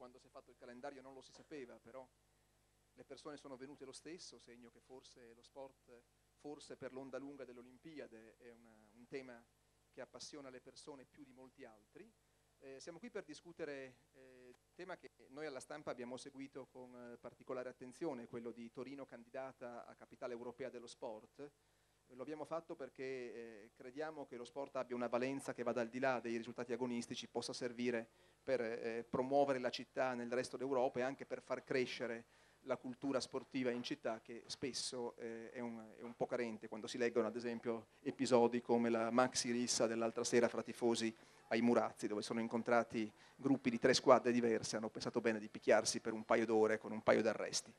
quando si è fatto il calendario non lo si sapeva, però le persone sono venute lo stesso, segno che forse lo sport, forse per l'onda lunga delle Olimpiadi è una, un tema che appassiona le persone più di molti altri. Eh, siamo qui per discutere eh, tema che noi alla stampa abbiamo seguito con eh, particolare attenzione, quello di Torino candidata a capitale europea dello sport. Lo abbiamo fatto perché eh, crediamo che lo sport abbia una valenza che vada al di là dei risultati agonistici, possa servire per eh, promuovere la città nel resto d'Europa e anche per far crescere la cultura sportiva in città che spesso eh, è, un, è, un, po' carente quando si leggono ad esempio episodi come la maxi rissa dell'altra sera fra tifosi ai Murazzi dove sono incontrati gruppi di tre squadre diverse hanno pensato bene di picchiarsi per un paio d'ore con un paio d'arresti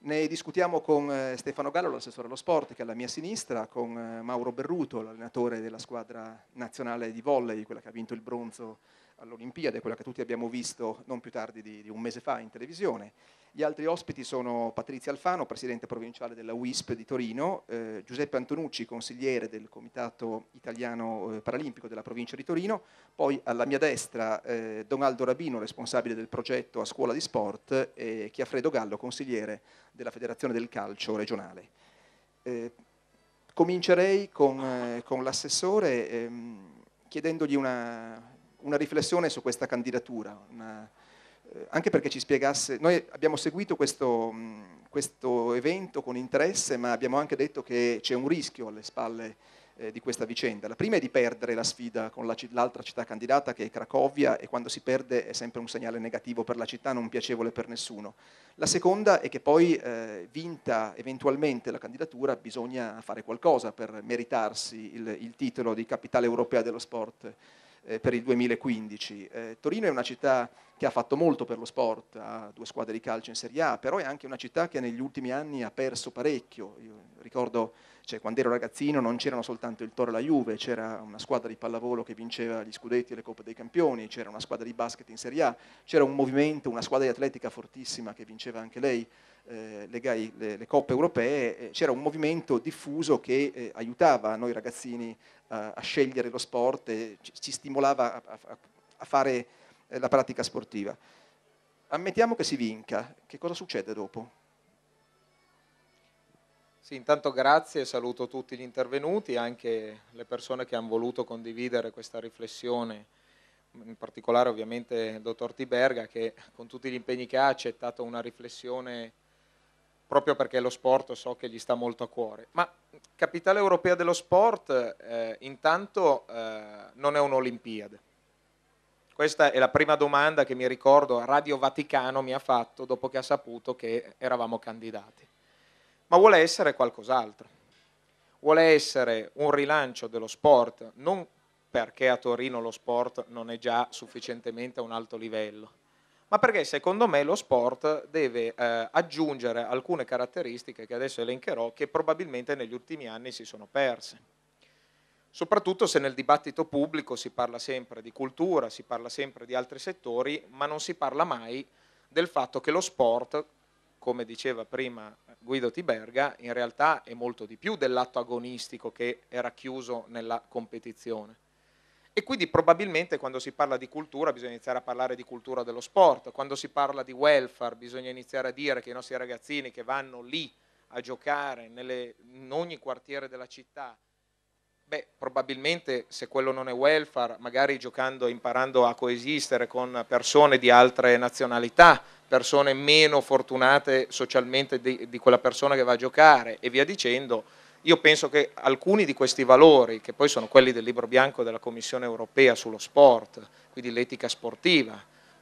ne discutiamo con eh, Stefano Gallo, l'assessore allo sport, che è alla mia sinistra, con eh, Mauro Berruto, l'allenatore della squadra nazionale di volley, quella che ha vinto il bronzo all'Olimpiade, quella che tutti abbiamo visto non più tardi di, di, un mese fa in televisione. Gli altri ospiti sono Patrizia Alfano, presidente provinciale della WISP di Torino, eh, Giuseppe Antonucci, consigliere del Comitato Italiano eh, Paralimpico della provincia di Torino, poi alla mia destra eh, Donaldo Rabino, responsabile del progetto a scuola di sport, e Chiafredo Gallo, consigliere della Federazione del Calcio regionale. Eh, comincerei con, eh, con l'assessore ehm, chiedendogli una, una riflessione su questa candidatura, una, eh, anche perché ci spiegasse, noi abbiamo seguito questo, mh, mm, questo, evento con interesse, ma abbiamo anche detto che c'è un rischio alle spalle eh, di questa vicenda. La prima è di perdere la sfida con la, l'altra città candidata che è Cracovia e quando si perde è sempre un segnale negativo per la città, non piacevole per nessuno. La seconda è che poi eh, vinta eventualmente la candidatura bisogna fare qualcosa per meritarsi il, il titolo di capitale europea dello sport eh, per il 2015. Eh, Torino è una città che ha fatto molto per lo sport, ha due squadre di calcio in Serie A, però è anche una città che negli ultimi anni ha perso parecchio. Io ricordo cioè, quando ero ragazzino non c'erano soltanto il Toro e la Juve, c'era una squadra di pallavolo che vinceva gli scudetti e le Coppe dei Campioni, c'era una squadra di basket in Serie A, c'era un movimento, una squadra di atletica fortissima che vinceva anche lei eh, le, le, le, Coppe europee, c'era un movimento diffuso che eh, aiutava noi ragazzini a, scegliere lo sport, e ci stimolava a, a fare eh, la pratica sportiva. Ammettiamo che si vinca, che cosa succede dopo? Sì, intanto grazie e saluto tutti gli intervenuti, anche le persone che hanno voluto condividere questa riflessione, in particolare ovviamente il dottor Tiberga che con tutti gli impegni che ha ha accettato una riflessione proprio perché lo sport so che gli sta molto a cuore. Ma capitale europea dello sport eh, intanto eh, non è un'Olimpiade. Questa è la prima domanda che mi ricordo Radio Vaticano mi ha fatto dopo che ha saputo che eravamo candidati. Ma vuole essere qualcos'altro. Vuole essere un rilancio dello sport, non perché a Torino lo sport non è già sufficientemente a un alto livello, ma perché secondo me lo sport deve eh, aggiungere alcune caratteristiche che adesso elencherò che probabilmente negli ultimi anni si sono perse. Soprattutto se nel dibattito pubblico si parla sempre di cultura, si parla sempre di altri settori, ma non si parla mai del fatto che lo sport, come diceva prima Guido Tiberga, in realtà è molto di più dell'atto agonistico che era chiuso nella competizione. E quindi probabilmente quando si parla di cultura bisogna iniziare a parlare di cultura dello sport, quando si parla di welfare bisogna iniziare a dire che i nostri ragazzini che vanno lì a giocare nelle, in ogni quartiere della città, beh, probabilmente se quello non è welfare, magari giocando, imparando a coesistere con persone di altre nazionalità, persone meno fortunate socialmente di, di quella persona che va a giocare e via dicendo, io penso che alcuni di questi valori, che poi sono quelli del libro bianco della Commissione europea sullo sport, quindi l'etica sportiva,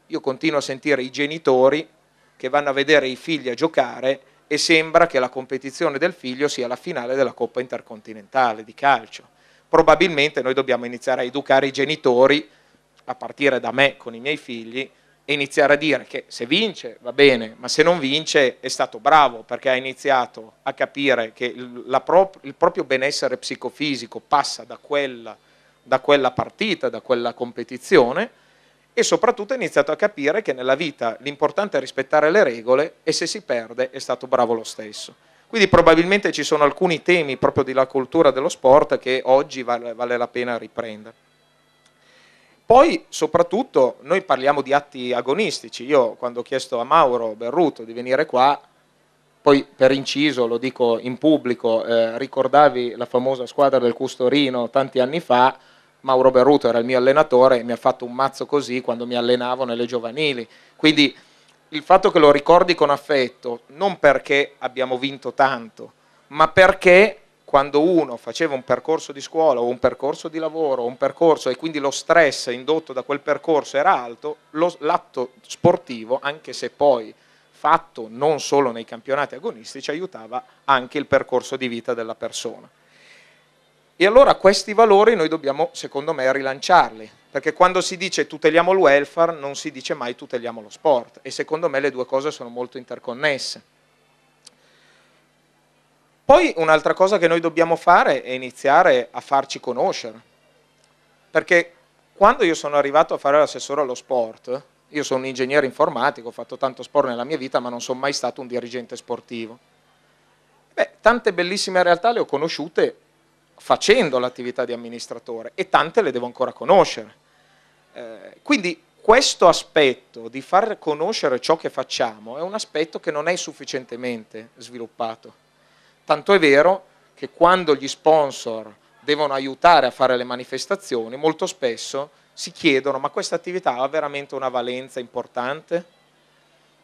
io continuo a sentire i genitori che vanno a vedere i figli a giocare e sembra che la competizione del figlio sia la finale della Coppa Intercontinentale di calcio. Probabilmente noi dobbiamo iniziare a educare i genitori, a partire da me con i miei figli, e iniziare a dire che se vince va bene, ma se non vince è stato bravo perché ha iniziato a capire che il, pro- il proprio benessere psicofisico passa da quella, da quella partita, da quella competizione e soprattutto ha iniziato a capire che nella vita l'importante è rispettare le regole e se si perde è stato bravo lo stesso. Quindi probabilmente ci sono alcuni temi proprio della cultura dello sport che oggi vale, vale la pena riprendere. Poi soprattutto noi parliamo di atti agonistici, io quando ho chiesto a Mauro Berruto di venire qua, poi per inciso lo dico in pubblico, eh, ricordavi la famosa squadra del Custorino tanti anni fa, Mauro Berruto era il mio allenatore e mi ha fatto un mazzo così quando mi allenavo nelle giovanili, quindi il fatto che lo ricordi con affetto, non perché abbiamo vinto tanto, ma perché quando uno faceva un percorso di scuola o un percorso di lavoro o un percorso e quindi lo stress indotto da quel percorso era alto, lo, l'atto sportivo, anche se poi fatto non solo nei campionati agonistici, aiutava anche il percorso di vita della persona. E allora questi valori noi dobbiamo, secondo me, rilanciarli, perché quando si dice tuteliamo il welfare non si dice mai tuteliamo lo sport e secondo me le due cose sono molto interconnesse. Poi un'altra cosa che noi dobbiamo fare è iniziare a farci conoscere, perché quando io sono arrivato a fare l'assessore allo sport, io sono un ingegnere informatico, ho fatto tanto sport nella mia vita, ma non sono mai stato un dirigente sportivo. Beh, tante bellissime realtà le ho conosciute facendo l'attività di amministratore e tante le devo ancora conoscere. Eh, quindi questo aspetto di far conoscere ciò che facciamo è un aspetto che non è sufficientemente sviluppato. Tanto è vero che quando gli sponsor devono aiutare a fare le manifestazioni, molto spesso si chiedono ma questa attività ha veramente una valenza importante?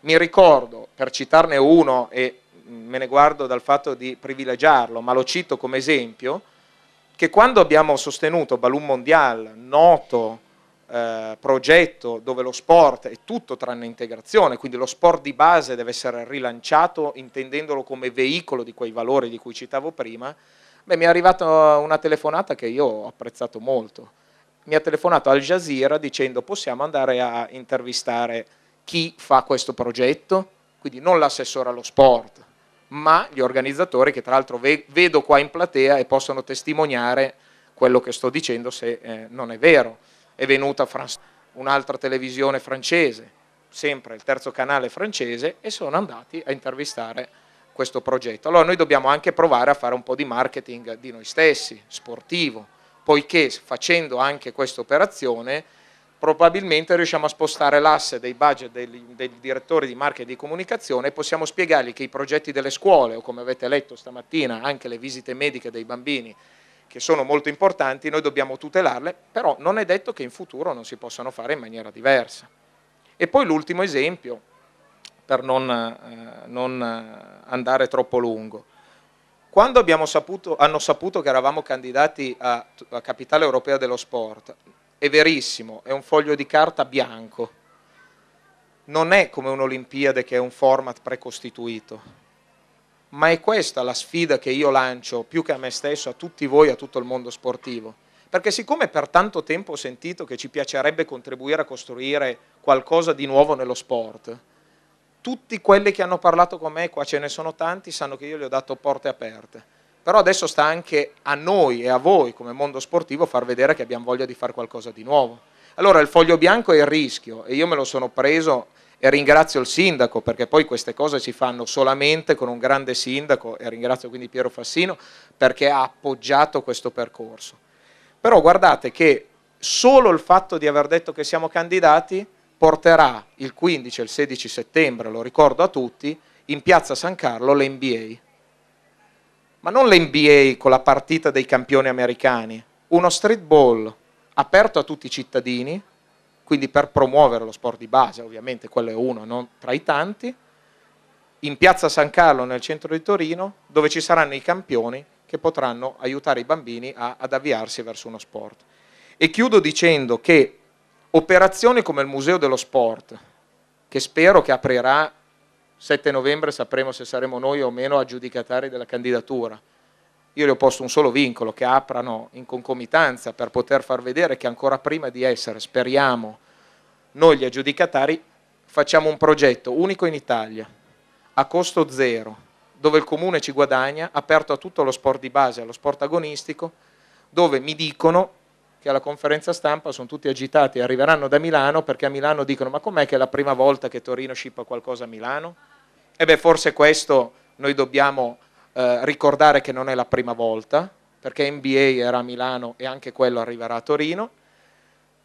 Mi ricordo, per citarne uno e me ne guardo dal fatto di privilegiarlo, ma lo cito come esempio, che quando abbiamo sostenuto Balloon Mondial, noto eh, progetto dove lo sport è tutto tranne integrazione, quindi lo sport di base deve essere rilanciato intendendolo come veicolo di quei valori di cui citavo prima, beh, mi è arrivata una telefonata che io ho apprezzato molto. Mi ha telefonato Al Jazeera dicendo possiamo andare a intervistare chi fa questo progetto, quindi non l'assessore allo sport, ma gli organizzatori che tra l'altro ve vedo qua in platea e possono testimoniare quello che sto dicendo se eh, non è vero è venuta un'altra televisione francese, sempre il terzo canale francese, e sono andati a intervistare questo progetto. Allora noi dobbiamo anche provare a fare un po' di marketing di noi stessi, sportivo, poiché facendo anche questa operazione probabilmente riusciamo a spostare l'asse dei budget dei, dei direttori di marketing e di comunicazione e possiamo spiegargli che i progetti delle scuole o come avete letto stamattina anche le visite mediche dei bambini che sono molto importanti, noi dobbiamo tutelarle, però non è detto che in futuro non si possano fare in maniera diversa. E poi l'ultimo esempio, per non, eh, non eh, andare troppo lungo. Quando saputo, hanno saputo che eravamo candidati a, a Capitale Europea dello Sport, è verissimo, è un foglio di carta bianco, non è come un'Olimpiade che è un format precostituito, ma è questa la sfida che io lancio più che a me stesso, a tutti voi, a tutto il mondo sportivo. Perché siccome per tanto tempo ho sentito che ci piacerebbe contribuire a costruire qualcosa di nuovo nello sport, tutti quelli che hanno parlato con me, qua ce ne sono tanti, sanno che io gli ho dato porte aperte. Però adesso sta anche a noi e a voi come mondo sportivo far vedere che abbiamo voglia di fare qualcosa di nuovo. Allora il foglio bianco è il rischio e io me lo sono preso e ringrazio il sindaco perché poi queste cose si fanno solamente con un grande sindaco e ringrazio quindi Piero Fassino perché ha appoggiato questo percorso. Però guardate che solo il fatto di aver detto che siamo candidati porterà il 15 e il 16 settembre, lo ricordo a tutti, in piazza San Carlo l'NBA. Ma non l'NBA con la partita dei campioni americani, uno street ball aperto a tutti i cittadini quindi per promuovere lo sport di base, ovviamente quello è uno, non tra i tanti, in piazza San Carlo nel centro di Torino, dove ci saranno i campioni che potranno aiutare i bambini a, ad avviarsi verso uno sport. E chiudo dicendo che operazioni come il Museo dello Sport, che spero che aprirà 7 novembre, sapremo se saremo noi o meno aggiudicatari della candidatura, io gli ho posto un solo vincolo, che aprano in concomitanza per poter far vedere che ancora prima di essere, speriamo, noi gli aggiudicatari, facciamo un progetto unico in Italia, a costo zero, dove il comune ci guadagna, aperto a tutto lo sport di base, allo sport agonistico, dove mi dicono che alla conferenza stampa sono tutti agitati e arriveranno da Milano perché a Milano dicono ma com'è che è la prima volta che Torino scippa qualcosa a Milano? E beh forse questo noi dobbiamo eh, ricordare che non è la prima volta, perché NBA era a Milano e anche quello arriverà a Torino,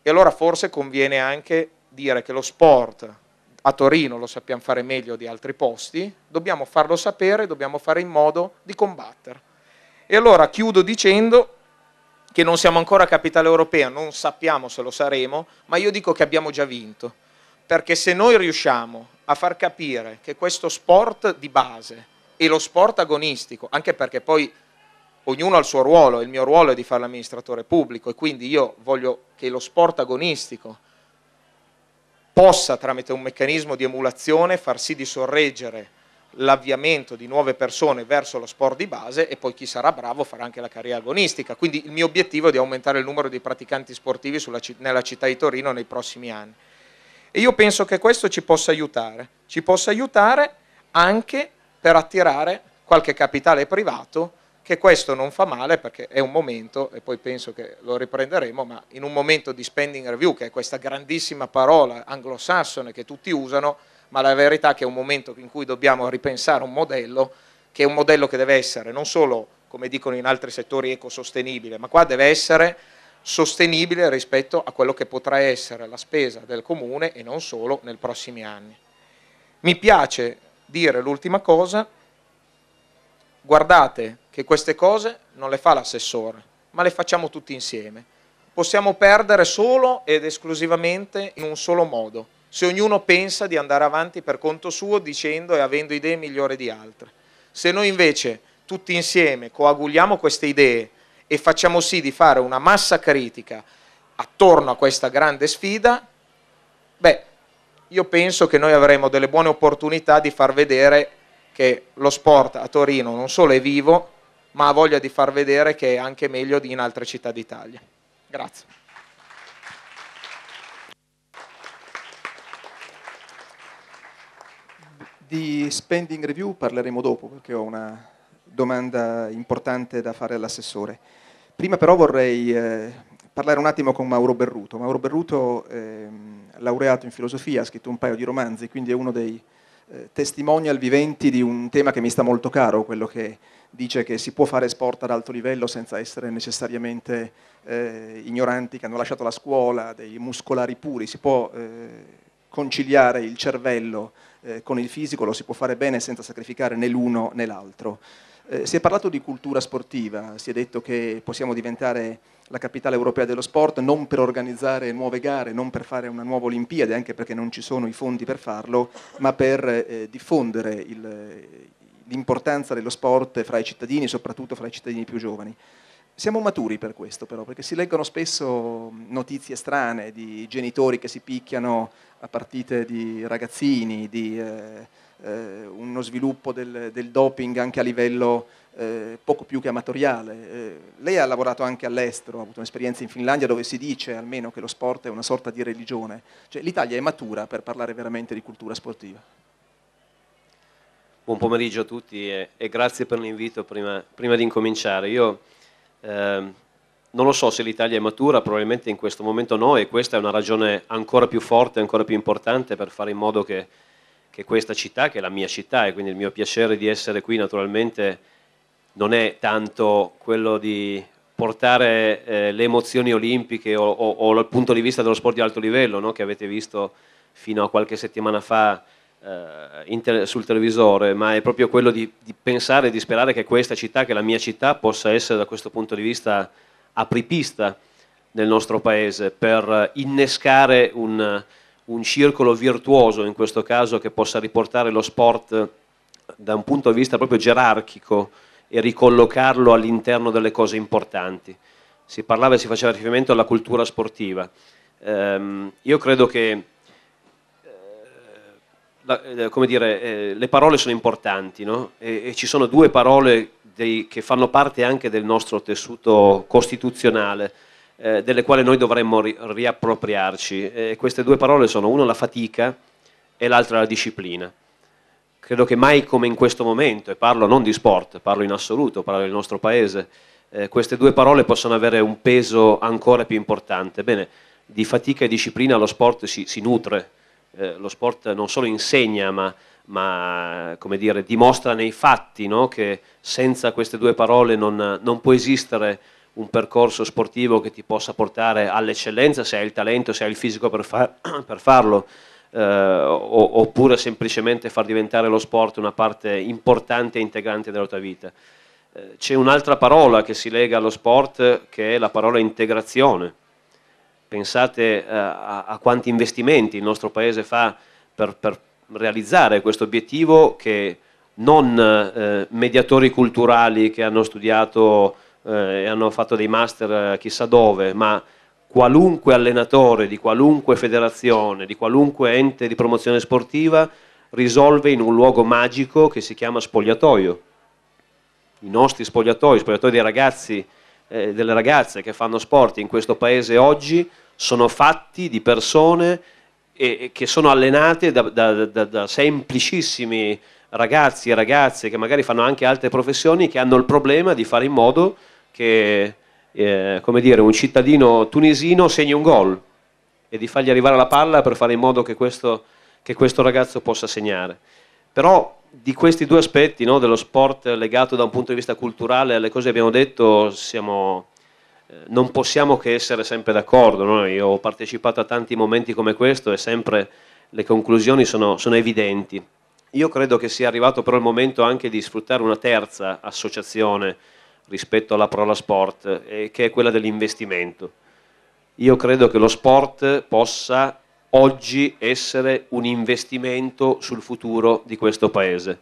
e allora forse conviene anche dire che lo sport a Torino lo sappiamo fare meglio di altri posti, dobbiamo farlo sapere, dobbiamo fare in modo di combattere. E allora chiudo dicendo che non siamo ancora capitale europea, non sappiamo se lo saremo, ma io dico che abbiamo già vinto, perché se noi riusciamo a far capire che questo sport di base, e lo sport agonistico, anche perché poi ognuno ha il suo ruolo, il mio ruolo è di fare l'amministratore pubblico e quindi io voglio che lo sport agonistico possa tramite un meccanismo di emulazione far sì di sorreggere l'avviamento di nuove persone verso lo sport di base e poi chi sarà bravo farà anche la carriera agonistica. Quindi il mio obiettivo è di aumentare il numero di praticanti sportivi sulla, nella città di Torino nei prossimi anni. E io penso che questo ci possa aiutare, ci possa aiutare anche per attirare qualche capitale privato che questo non fa male perché è un momento, e poi penso che lo riprenderemo, ma in un momento di spending review, che è questa grandissima parola anglosassone che tutti usano, ma la verità è che è un momento in cui dobbiamo ripensare un modello che è un modello che deve essere non solo, come dicono in altri settori, ecosostenibile, ma qua deve essere sostenibile rispetto a quello che potrà essere la spesa del comune e non solo nei prossimi anni. Mi piace dire l'ultima cosa, guardate che queste cose non le fa l'assessore, ma le facciamo tutti insieme. Possiamo perdere solo ed esclusivamente in un solo modo, se ognuno pensa di andare avanti per conto suo dicendo e avendo idee migliori di altre. Se noi invece tutti insieme coaguliamo queste idee e facciamo sì di fare una massa critica attorno a questa grande sfida, beh, io penso che noi avremo delle buone opportunità di far vedere che lo sport a Torino non solo è vivo, ma ha voglia di far vedere che è anche meglio di in altre città d'Italia. Grazie. Di spending review parleremo dopo perché ho una domanda importante da fare all'assessore. Prima però vorrei eh, parlare un attimo con Mauro Berruto. Mauro Berruto, è ehm, laureato in filosofia, ha scritto un paio di romanzi, quindi è uno dei eh, testimonial viventi di un tema che mi sta molto caro, quello che dice che si può fare sport ad alto livello senza essere necessariamente eh, ignoranti che hanno lasciato la scuola, dei muscolari puri, si può eh, conciliare il cervello eh, con il fisico, lo si può fare bene senza sacrificare né l'uno né l'altro. Eh, si è parlato di cultura sportiva, si è detto che possiamo diventare la capitale europea dello sport, non per organizzare nuove gare, non per fare una nuova Olimpiade, anche perché non ci sono i fondi per farlo, ma per eh, diffondere il, l'importanza dello sport fra i cittadini, soprattutto fra i cittadini più giovani. Siamo maturi per questo però, perché si leggono spesso notizie strane di genitori che si picchiano a partite di ragazzini, di... Eh, eh, uno sviluppo del, del, doping anche a livello eh, poco più che amatoriale. Eh, lei ha lavorato anche all'estero, ha avuto un'esperienza in Finlandia dove si dice almeno che lo sport è una sorta di religione. Cioè, L'Italia è matura per parlare veramente di cultura sportiva. Buon pomeriggio a tutti e, e grazie per l'invito prima, prima, di incominciare. Io ehm, non lo so se l'Italia è matura, probabilmente in questo momento no e questa è una ragione ancora più forte, ancora più importante per fare in modo che che questa città, che è la mia città e quindi il mio piacere di essere qui naturalmente non è tanto quello di portare eh, le emozioni olimpiche o, o, o dal punto di vista dello sport di alto livello no? che avete visto fino a qualche settimana fa eh, te- sul televisore, ma è proprio quello di, di pensare e di sperare che questa città, che è la mia città, possa essere da questo punto di vista apripista nel nostro paese per innescare un un circolo virtuoso in questo caso che possa riportare lo sport eh, da un punto di vista proprio gerarchico e ricollocarlo all'interno delle cose importanti. Si parlava e si faceva riferimento alla cultura sportiva. Ehm, io credo che eh, la, eh, come dire, eh, le parole sono importanti no? e, e, ci sono due parole dei, che fanno parte anche del nostro tessuto costituzionale eh, delle quali noi dovremmo ri riappropriarci. E queste due parole sono uno la fatica e l'altra la disciplina. Credo che mai come in questo momento, e parlo non di sport, parlo in assoluto, parlo del nostro paese, eh, queste due parole possono avere un peso ancora più importante. Bene, di fatica e disciplina lo sport si, si nutre, eh, lo sport non solo insegna, ma, ma dire, dimostra nei fatti no? che senza queste due parole non, non può esistere un percorso sportivo che ti possa portare all'eccellenza se hai il talento, se hai il fisico per, far, per farlo, eh, o, oppure semplicemente far diventare lo sport una parte importante e integrante della tua vita. Eh, c'è un'altra parola che si lega allo sport che è la parola integrazione. Pensate eh, a, a, quanti investimenti il nostro paese fa per, per realizzare questo obiettivo che non eh, mediatori culturali che hanno studiato eh, e hanno fatto dei master eh, chissà dove, ma qualunque allenatore di qualunque federazione, di qualunque ente di promozione sportiva risolve in un luogo magico che si chiama spogliatoio. I nostri spogliatoi, spogliatoi dei ragazzi e eh, delle ragazze che fanno sport in questo paese oggi sono fatti di persone e, e che sono allenate da, da, da, da semplicissimi ragazzi e ragazze che magari fanno anche altre professioni che hanno il problema di fare in modo che eh, come dire, un cittadino tunisino segni un gol e di fargli arrivare la palla per fare in modo che questo, che questo ragazzo possa segnare. Però di questi due aspetti no, dello sport legato da un punto di vista culturale alle cose che abbiamo detto siamo, eh, non possiamo che essere sempre d'accordo. No? Io ho partecipato a tanti momenti come questo e sempre le conclusioni sono, sono evidenti. Io credo che sia arrivato però il momento anche di sfruttare una terza associazione rispetto alla parola sport, eh, che è quella dell'investimento. Io credo che lo sport possa oggi essere un investimento sul futuro di questo Paese.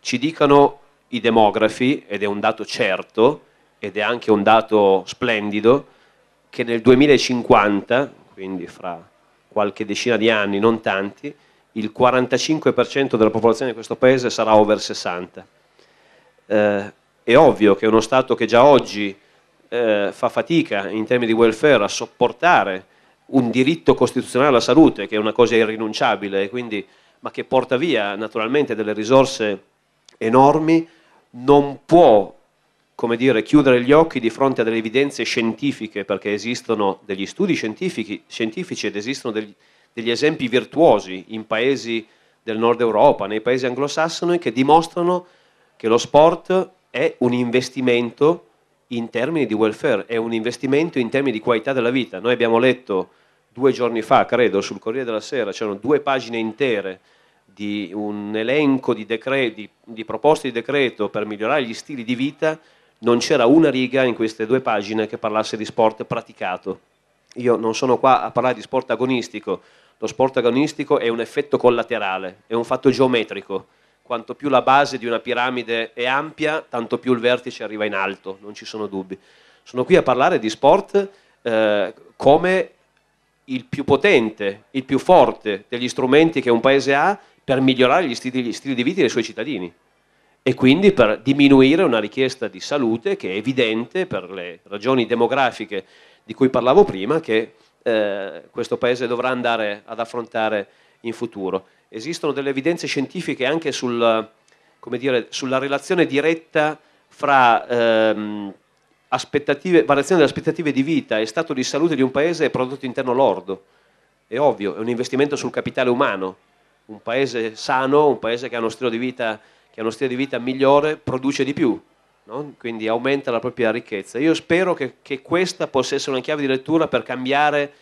Ci dicano i demografi, ed è un dato certo, ed è anche un dato splendido, che nel 2050, quindi fra qualche decina di anni, non tanti, il 45% della popolazione di questo Paese sarà over 60. Eh, è ovvio che uno Stato che già oggi eh, fa fatica in termini di welfare a sopportare un diritto costituzionale alla salute, che è una cosa irrinunciabile, quindi, ma che porta via naturalmente delle risorse enormi, non può come dire, chiudere gli occhi di fronte a delle evidenze scientifiche, perché esistono degli studi scientifici, scientifici ed esistono degli, degli, esempi virtuosi in paesi del nord Europa, nei paesi anglosassoni, che dimostrano che lo sport è un investimento in termini di welfare, è un investimento in termini di qualità della vita. Noi abbiamo letto due giorni fa, credo, sul Corriere della Sera, c'erano due pagine intere di un elenco di, decre- di, di proposte di decreto per migliorare gli stili di vita, non c'era una riga in queste due pagine che parlasse di sport praticato. Io non sono qua a parlare di sport agonistico, lo sport agonistico è un effetto collaterale, è un fatto geometrico quanto più la base di una piramide è ampia, tanto più il vertice arriva in alto, non ci sono dubbi. Sono qui a parlare di sport eh, come il più potente, il più forte degli strumenti che un paese ha per migliorare gli stili, gli stili di vita dei suoi cittadini e quindi per diminuire una richiesta di salute che è evidente per le ragioni demografiche di cui parlavo prima che eh, questo paese dovrà andare ad affrontare in futuro esistono delle evidenze scientifiche anche sul, dire, sulla relazione diretta fra ehm, variazione delle aspettative di vita e stato di salute di un paese e prodotto interno lordo. È ovvio, è un investimento sul capitale umano. Un paese sano, un paese che ha uno stile di vita, stile di vita migliore, produce di più, no? quindi aumenta la propria ricchezza. Io spero che, che questa possa essere una chiave di lettura per cambiare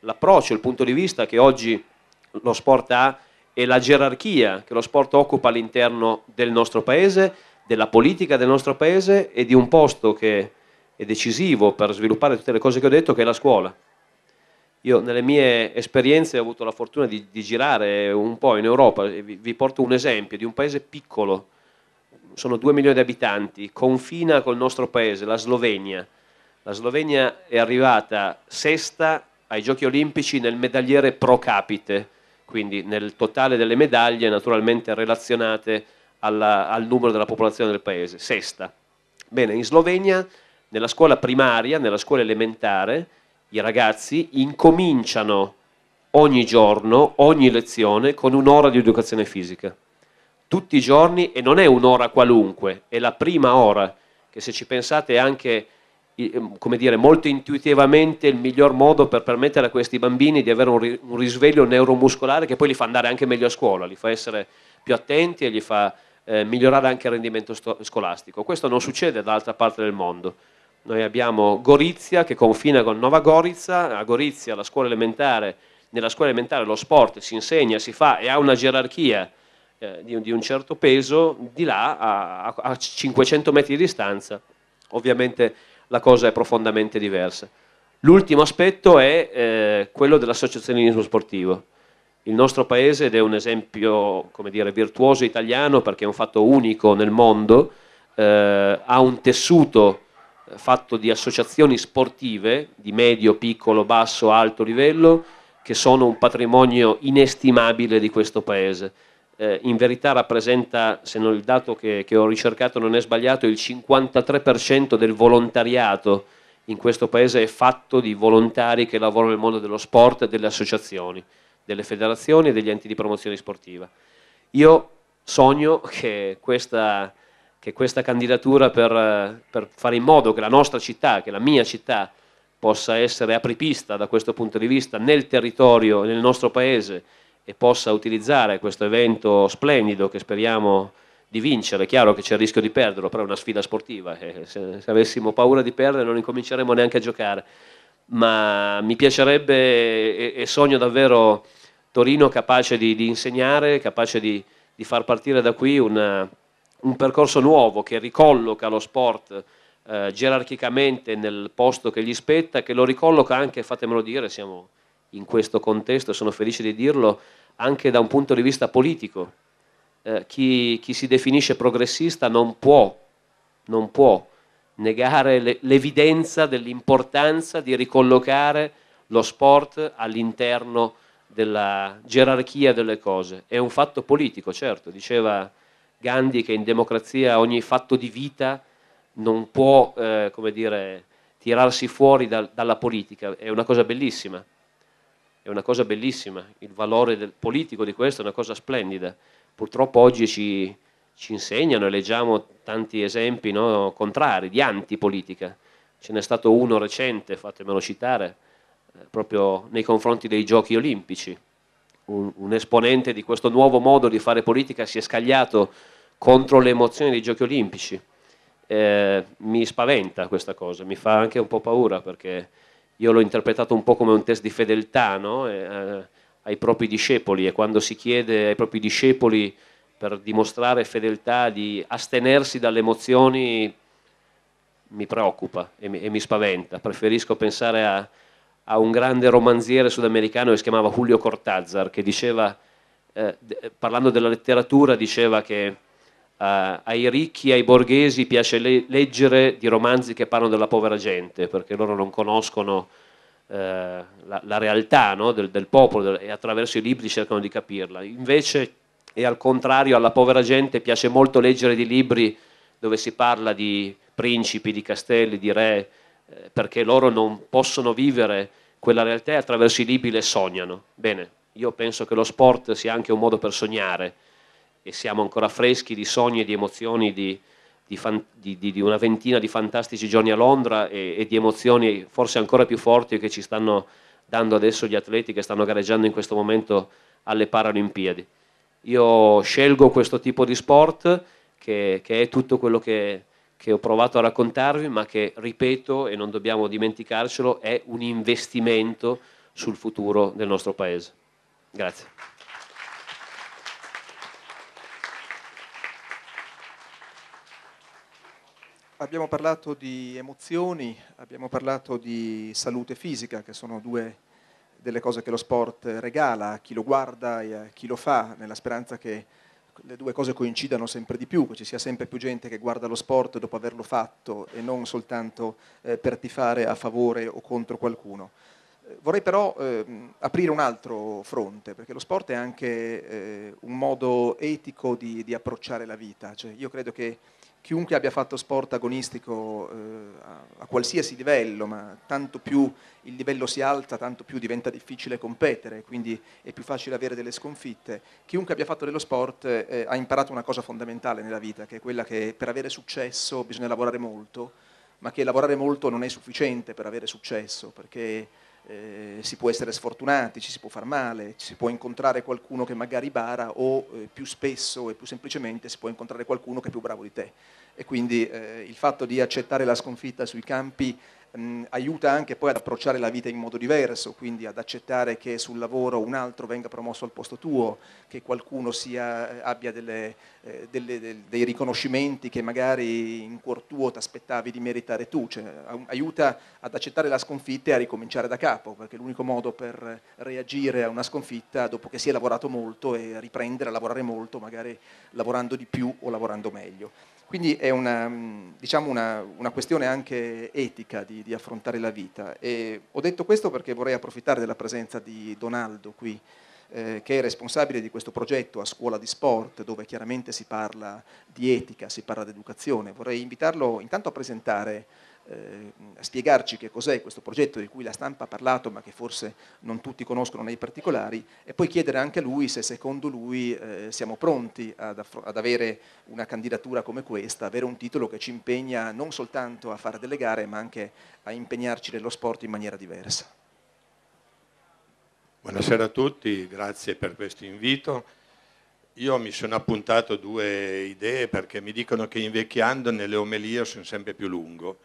l'approccio, il punto di vista che oggi lo sport ha e la gerarchia che lo sport occupa all'interno del nostro paese, della politica del nostro paese e di un posto che è decisivo per sviluppare tutte le cose che ho detto, che è la scuola. Io nelle mie esperienze ho avuto la fortuna di, di girare un po' in Europa, vi, vi porto un esempio di un paese piccolo, sono due milioni di abitanti, confina col nostro paese, la Slovenia. La Slovenia è arrivata sesta ai Giochi Olimpici nel medagliere pro capite, quindi nel totale delle medaglie naturalmente relazionate alla, al numero della popolazione del paese, sesta. Bene, in Slovenia nella scuola primaria, nella scuola elementare, i ragazzi incominciano ogni giorno, ogni lezione, con un'ora di educazione fisica. Tutti i giorni, e non è un'ora qualunque, è la prima ora, che se ci pensate anche Ehm, come dire, molto intuitivamente il miglior modo per permettere a questi bambini di avere un, risveglio neuromuscolare che poi li fa andare anche meglio a scuola, li fa essere più attenti e gli fa eh, migliorare anche il rendimento scolastico. Questo non succede da altra parte del mondo. Noi abbiamo Gorizia che confina con Nova Gorizia, a Gorizia la scuola elementare, nella scuola elementare lo sport si insegna, si fa e ha una gerarchia eh, di, di, un certo peso, di là a, a 500 metri di distanza. Ovviamente la cosa è profondamente diversa. L'ultimo aspetto è eh, quello dell'associazionismo sportivo. Il nostro paese, ed è un esempio dire, virtuoso italiano perché è un fatto unico nel mondo, eh, ha un tessuto eh, fatto di associazioni sportive di medio, piccolo, basso, alto livello che sono un patrimonio inestimabile di questo paese eh, in verità rappresenta, se non il dato che, che ho ricercato non è sbagliato, il 53% del volontariato in questo paese è fatto di volontari che lavorano nel mondo dello sport e delle associazioni, delle federazioni e degli enti di promozione sportiva. Io sogno che questa, che questa candidatura per, per, fare in modo che la nostra città, che la mia città, possa essere apripista da questo punto di vista nel territorio, nel nostro paese e possa utilizzare questo evento splendido che speriamo di vincere, è chiaro che c'è il rischio di perderlo, però è una sfida sportiva, eh, se, se avessimo paura di perdere non incominceremmo neanche a giocare, ma mi piacerebbe e, e sogno davvero Torino capace di, di insegnare, capace di, di, far partire da qui una, un percorso nuovo che ricolloca lo sport eh, gerarchicamente nel posto che gli spetta, che lo ricolloca anche, fatemelo dire, siamo in questo contesto, sono felice di dirlo, anche da un punto di vista politico. Eh, chi, chi, si definisce progressista non può, non può negare le, l'evidenza dell'importanza di ricollocare lo sport all'interno della gerarchia delle cose. È un fatto politico, certo, diceva Gandhi che in democrazia ogni fatto di vita non può, eh, come dire, tirarsi fuori dal, dalla politica, è una cosa bellissima è una cosa bellissima, il valore del, politico di questo è una cosa splendida. Purtroppo oggi ci, ci insegnano e leggiamo tanti esempi no, contrari, di antipolitica. Ce n'è stato uno recente, fatemelo citare, eh, proprio nei confronti dei giochi olimpici. Un, un, esponente di questo nuovo modo di fare politica si è scagliato contro le emozioni dei giochi olimpici. Eh, mi spaventa questa cosa, mi fa anche un po' paura perché io l'ho interpretato un po' come un test di fedeltà no? Eh, eh, ai propri discepoli e quando si chiede ai propri discepoli per dimostrare fedeltà di astenersi dalle emozioni mi preoccupa e mi, e mi spaventa, preferisco pensare a, a, un grande romanziere sudamericano che si chiamava Julio Cortázar che diceva, eh, parlando della letteratura, diceva che Uh, ai ricchi, ai borghesi piace le- leggere di romanzi che parlano della povera gente, perché loro non conoscono uh, la-, la, realtà no? del-, del, popolo e attraverso i libri cercano di capirla. Invece, e al contrario, alla povera gente piace molto leggere di libri dove si parla di principi, di castelli, di re, eh, perché loro non possono vivere quella realtà e attraverso i libri le sognano. Bene, io penso che lo sport sia anche un modo per sognare e siamo ancora freschi di sogni e di emozioni di, di, fan, di, di una ventina di fantastici giorni a Londra e, e, di emozioni forse ancora più forti che ci stanno dando adesso gli atleti che stanno gareggiando in questo momento alle Paralimpiadi. Io scelgo questo tipo di sport che, che è tutto quello che, che ho provato a raccontarvi, ma che, ripeto, e non dobbiamo dimenticarcelo, è un investimento sul futuro del nostro Paese. Grazie. Abbiamo parlato di emozioni, abbiamo parlato di salute fisica, che sono due delle cose che lo sport regala a chi lo guarda e a chi lo fa, nella speranza che le due cose coincidano sempre di più, che ci sia sempre più gente che guarda lo sport dopo averlo fatto e non soltanto eh, per tifare a favore o contro qualcuno. Eh, vorrei però eh, aprire un altro fronte, perché lo sport è anche eh, un modo etico di, di, approcciare la vita. Cioè, io credo che chiunque abbia fatto sport agonistico eh, a, a, qualsiasi livello, ma tanto più il livello si alza, tanto più diventa difficile competere, quindi è più facile avere delle sconfitte. Chiunque abbia fatto dello sport eh, ha imparato una cosa fondamentale nella vita, che è quella che per avere successo bisogna lavorare molto, ma che lavorare molto non è sufficiente per avere successo, perché eh, si può essere sfortunati, ci si può far male, ci si può incontrare qualcuno che magari bara o eh, più spesso e più semplicemente si può incontrare qualcuno che è più bravo di te. E quindi eh, il fatto di accettare la sconfitta sui campi mh, mm, aiuta anche poi ad approcciare la vita in modo diverso, quindi ad accettare che sul lavoro un altro venga promosso al posto tuo, che qualcuno sia, eh, abbia delle, eh, delle, del, dei riconoscimenti che magari in cuor tuo ti aspettavi di meritare tu, cioè, aiuta ad accettare la sconfitta e a ricominciare da capo, perché l'unico modo per reagire a una sconfitta dopo che si è lavorato molto è riprendere a lavorare molto, magari lavorando di più o lavorando meglio. Quindi è una, mm, diciamo una, una questione anche etica di, di affrontare la vita. E ho detto questo perché vorrei approfittare della presenza di Donaldo qui, eh, che è responsabile di questo progetto a scuola di sport, dove chiaramente si parla di etica, si parla di educazione. Vorrei invitarlo intanto a presentare eh, spiegarci che cos'è questo progetto di cui la stampa ha parlato ma che forse non tutti conoscono nei particolari e poi chiedere anche a lui se secondo lui eh, siamo pronti ad, ad, avere una candidatura come questa, avere un titolo che ci impegna non soltanto a fare delle gare ma anche a impegnarci nello sport in maniera diversa. Buonasera a tutti, grazie per questo invito. Io mi sono appuntato due idee perché mi dicono che invecchiando nelle omelie sono sempre più lungo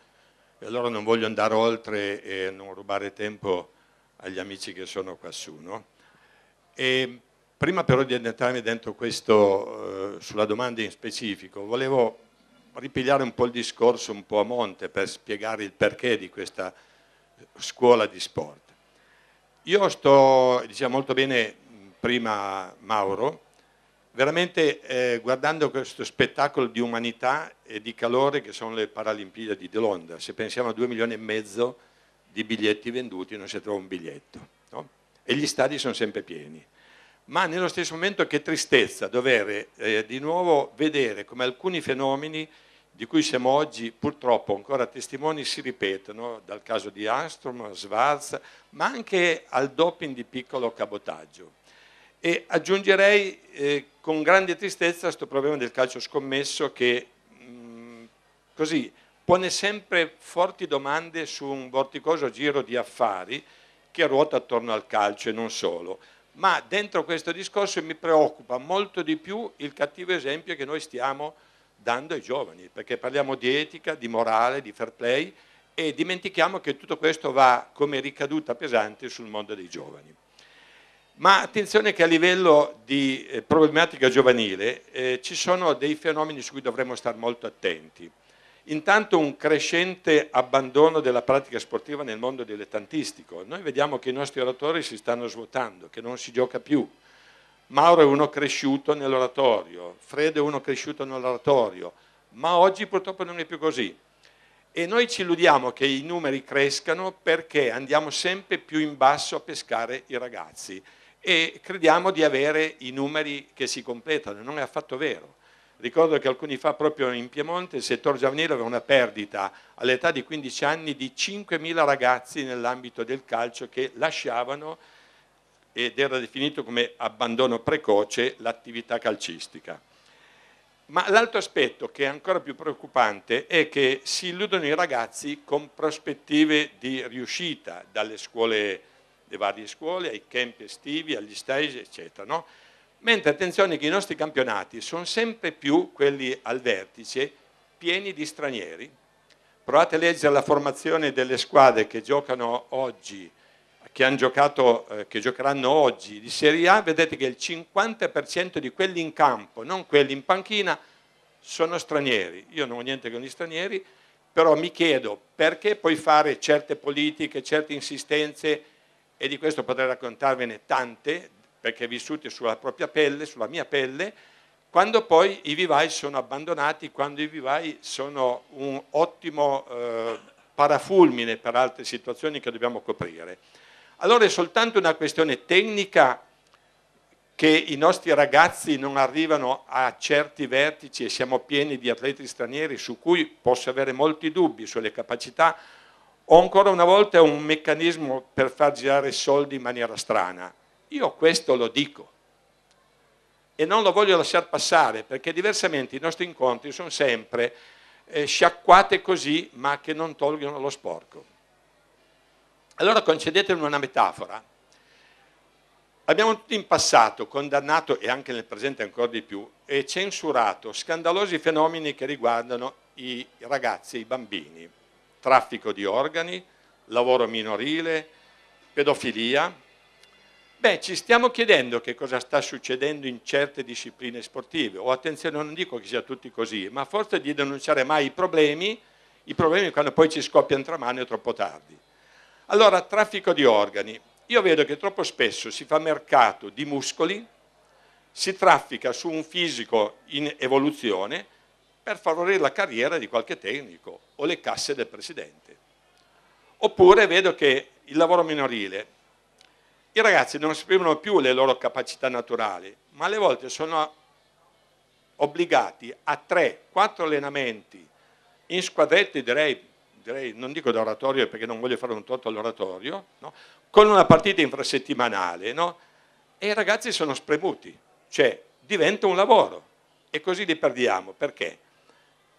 e allora non voglio andare oltre e non rubare tempo agli amici che sono quassù. No? E prima però di entrare dentro questo, eh, sulla domanda in specifico, volevo ripigliare un po' il discorso un po' a monte per spiegare il perché di questa scuola di sport. Io sto, diceva molto bene prima Mauro, veramente eh, guardando questo spettacolo di umanità e di calore che sono le Paralimpiadi di Londra, se pensiamo a 2 milioni e mezzo di biglietti venduti non si trova un biglietto no? e gli stadi sono sempre pieni. Ma nello stesso momento che tristezza dover eh, di nuovo vedere come alcuni fenomeni di cui siamo oggi purtroppo ancora testimoni si ripetono, dal caso di Armstrong, Schwarz, ma anche al doping di piccolo cabotaggio. E aggiungerei eh, con grande tristezza questo problema del calcio scommesso che mh, mm, così pone sempre forti domande su un vorticoso giro di affari che ruota attorno al calcio e non solo. Ma dentro questo discorso mi preoccupa molto di più il cattivo esempio che noi stiamo dando ai giovani, perché parliamo di etica, di morale, di fair play e dimentichiamo che tutto questo va come ricaduta pesante sul mondo dei giovani. Ma attenzione che a livello di eh, problematica giovanile eh, ci sono dei fenomeni su cui dovremmo stare molto attenti. Intanto un crescente abbandono della pratica sportiva nel mondo dilettantistico. Noi vediamo che i nostri oratori si stanno svuotando, che non si gioca più. Mauro è uno cresciuto nell'oratorio, Fredo è uno cresciuto nell'oratorio, ma oggi purtroppo non è più così. E noi ci illudiamo che i numeri crescano perché andiamo sempre più in basso a pescare i ragazzi e crediamo di avere i numeri che si completano, non è affatto vero. Ricordo che alcuni fa proprio in Piemonte il settore giovanile aveva una perdita all'età di 15 anni di 5.000 ragazzi nell'ambito del calcio che lasciavano ed era definito come abbandono precoce l'attività calcistica. Ma l'altro aspetto che è ancora più preoccupante è che si illudono i ragazzi con prospettive di riuscita dalle scuole le varie scuole, ai camp estivi, agli stage, eccetera. No? Mentre attenzione che i nostri campionati sono sempre più quelli al vertice, pieni di stranieri. Provate a leggere la formazione delle squadre che giocano oggi, che, hanno giocato, eh, che giocheranno oggi di Serie A, vedete che il 50% di quelli in campo, non quelli in panchina, sono stranieri. Io non ho niente con gli stranieri, però mi chiedo perché puoi fare certe politiche, certe insistenze e di questo potrei raccontarvene tante, perché vissute sulla propria pelle, sulla mia pelle, quando poi i vivai sono abbandonati, quando i vivai sono un ottimo eh, parafulmine per altre situazioni che dobbiamo coprire. Allora è soltanto una questione tecnica che i nostri ragazzi non arrivano a certi vertici e siamo pieni di atleti stranieri su cui posso avere molti dubbi sulle capacità, o ancora una volta è un meccanismo per far girare soldi in maniera strana. Io questo lo dico e non lo voglio lasciare passare perché diversamente i nostri incontri sono sempre eh, sciacquate così ma che non tolgono lo sporco. Allora concedetemi una metafora. Abbiamo tutti in passato condannato e anche nel presente ancora di più e censurato scandalosi fenomeni che riguardano i ragazzi, i bambini traffico di organi, lavoro minorile, pedofilia. Beh, ci stiamo chiedendo che cosa sta succedendo in certe discipline sportive. O attenzione, non dico che sia tutti così, ma forse di denunciare mai i problemi, i problemi quando poi ci scoppiano tra mano è troppo tardi. Allora, traffico di organi. Io vedo che troppo spesso si fa mercato di muscoli, si traffica su un fisico in evoluzione per favorire la carriera di qualche tecnico o le casse del presidente. Oppure vedo che il lavoro minorile. I ragazzi non esprimono più le loro capacità naturali, ma alle volte sono obbligati a tre, quattro allenamenti in squadretti, direi, direi, non dico d'oratorio perché non voglio fare un torto all'oratorio, no? con una partita infrasettimanale, no? e i ragazzi sono spremuti, cioè diventa un lavoro e così li perdiamo. Perché?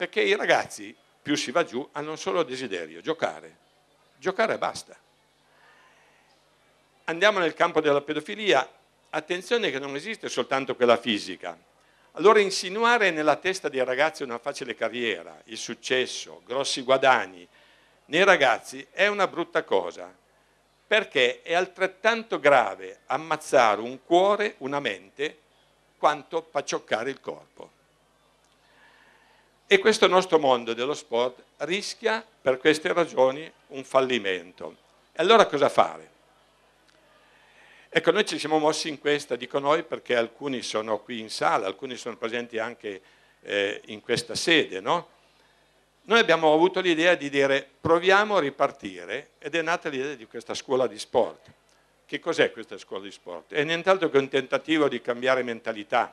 Perché i ragazzi, più si va giù, hanno un solo desiderio, giocare. Giocare e basta. Andiamo nel campo della pedofilia, attenzione che non esiste soltanto quella fisica. Allora insinuare nella testa dei ragazzi una facile carriera, il successo, grossi guadagni, nei ragazzi è una brutta cosa, perché è altrettanto grave ammazzare un cuore, una mente, quanto pacioccare il corpo. E questo nostro mondo dello sport rischia per queste ragioni un fallimento. E allora cosa fare? Ecco, noi ci siamo mossi in questa, dico noi, perché alcuni sono qui in sala, alcuni sono presenti anche eh, in questa sede, no? Noi abbiamo avuto l'idea di dire proviamo a ripartire ed è nata l'idea di questa scuola di sport. Che cos'è questa scuola di sport? È nient'altro che un tentativo di cambiare mentalità,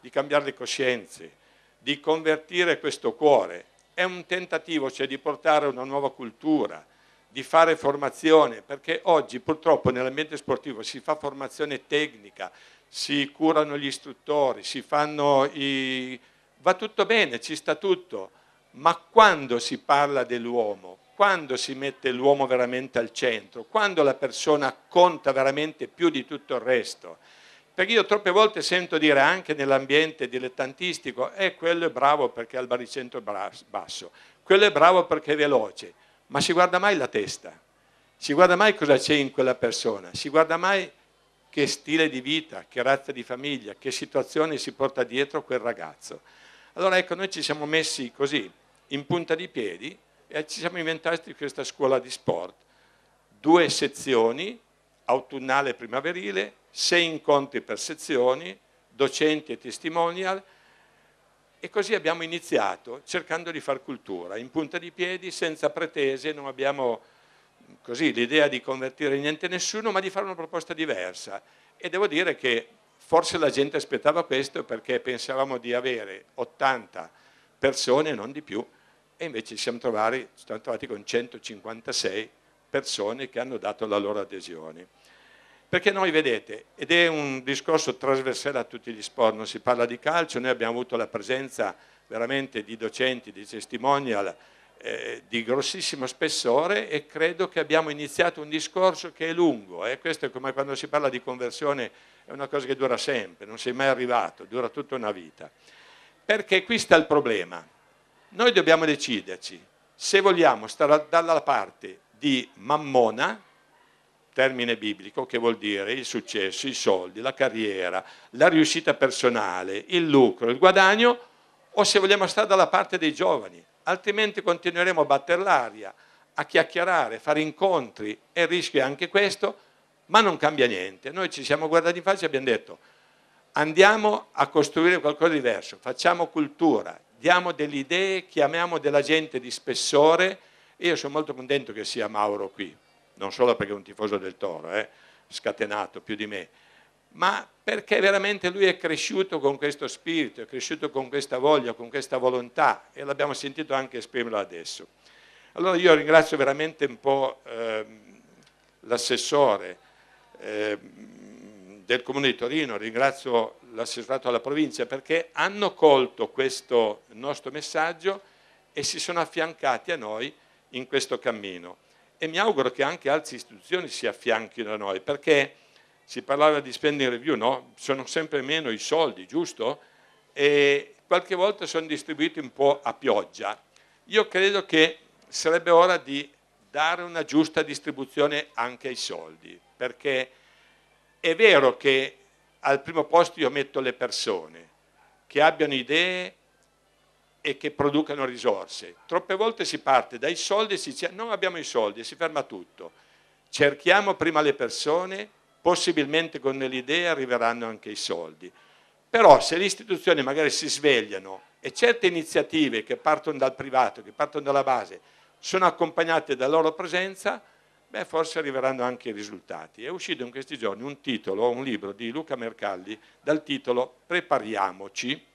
di cambiare le coscienze, di convertire questo cuore. È un tentativo, cioè di portare una nuova cultura, di fare formazione, perché oggi purtroppo nell'ambiente sportivo si fa formazione tecnica, si curano gli istruttori, si fanno i... va tutto bene, ci sta tutto, ma quando si parla dell'uomo, quando si mette l'uomo veramente al centro, quando la persona conta veramente più di tutto il resto, perché io troppe volte sento dire anche nell'ambiente dilettantistico, eh, quello è bravo perché ha il baricentro basso, quello è bravo perché è veloce, ma si guarda mai la testa, si guarda mai cosa c'è in quella persona, si guarda mai che stile di vita, che razza di famiglia, che situazione si porta dietro quel ragazzo. Allora ecco, noi ci siamo messi così, in punta di piedi, e ci siamo inventati questa scuola di sport, due sezioni autunnale e primaverile, sei incontri per sezioni, docenti e testimonial e così abbiamo iniziato cercando di far cultura, in punta di piedi, senza pretese, non abbiamo così l'idea di convertire niente nessuno, ma di fare una proposta diversa. E devo dire che forse la gente aspettava questo perché pensavamo di avere 80 persone, non di più, e invece ci siamo trovati, ci siamo trovati con 156 persone che hanno dato la loro adesione. Perché noi vedete, ed è un discorso trasversale a tutti gli sport, non si parla di calcio, noi abbiamo avuto la presenza veramente di docenti, di testimonial eh, di grossissimo spessore e credo che abbiamo iniziato un discorso che è lungo, eh? questo è come quando si parla di conversione, è una cosa che dura sempre, non sei mai arrivato, dura tutta una vita. Perché qui sta il problema, noi dobbiamo deciderci se vogliamo stare dalla parte di mammona, termine biblico che vuol dire il successo, i soldi, la carriera, la riuscita personale, il lucro, il guadagno, o se vogliamo stare dalla parte dei giovani, altrimenti continueremo a batter l'aria, a chiacchierare, a fare incontri e il rischio è anche questo, ma non cambia niente. Noi ci siamo guardati in faccia e abbiamo detto andiamo a costruire qualcosa di diverso, facciamo cultura, diamo delle idee, chiamiamo della gente di spessore, io sono molto contento che sia Mauro qui, non solo perché è un tifoso del Toro, eh, scatenato più di me, ma perché veramente lui è cresciuto con questo spirito, è cresciuto con questa voglia, con questa volontà e l'abbiamo sentito anche esprimerla adesso. Allora io ringrazio veramente un po' eh, l'assessore eh, del Comune di Torino, ringrazio l'assessorato alla provincia perché hanno colto questo nostro messaggio e si sono affiancati a noi in questo cammino e mi auguro che anche altre istituzioni si affianchino a noi, perché si parlava di spending review, no? Sono sempre meno i soldi, giusto? E qualche volta sono distribuiti un po' a pioggia. Io credo che sarebbe ora di dare una giusta distribuzione anche ai soldi, perché è vero che al primo posto io metto le persone che abbiano idee, e che producano risorse. Troppe volte si parte dai soldi e si dice non abbiamo i soldi e si ferma tutto. Cerchiamo prima le persone, possibilmente con le idee arriveranno anche i soldi. Però se le istituzioni magari si svegliano e certe iniziative che partono dal privato, che partono dalla base, sono accompagnate dalla loro presenza, beh, forse arriveranno anche i risultati. È uscito in questi giorni un titolo, un libro di Luca Mercalli dal titolo Prepariamoci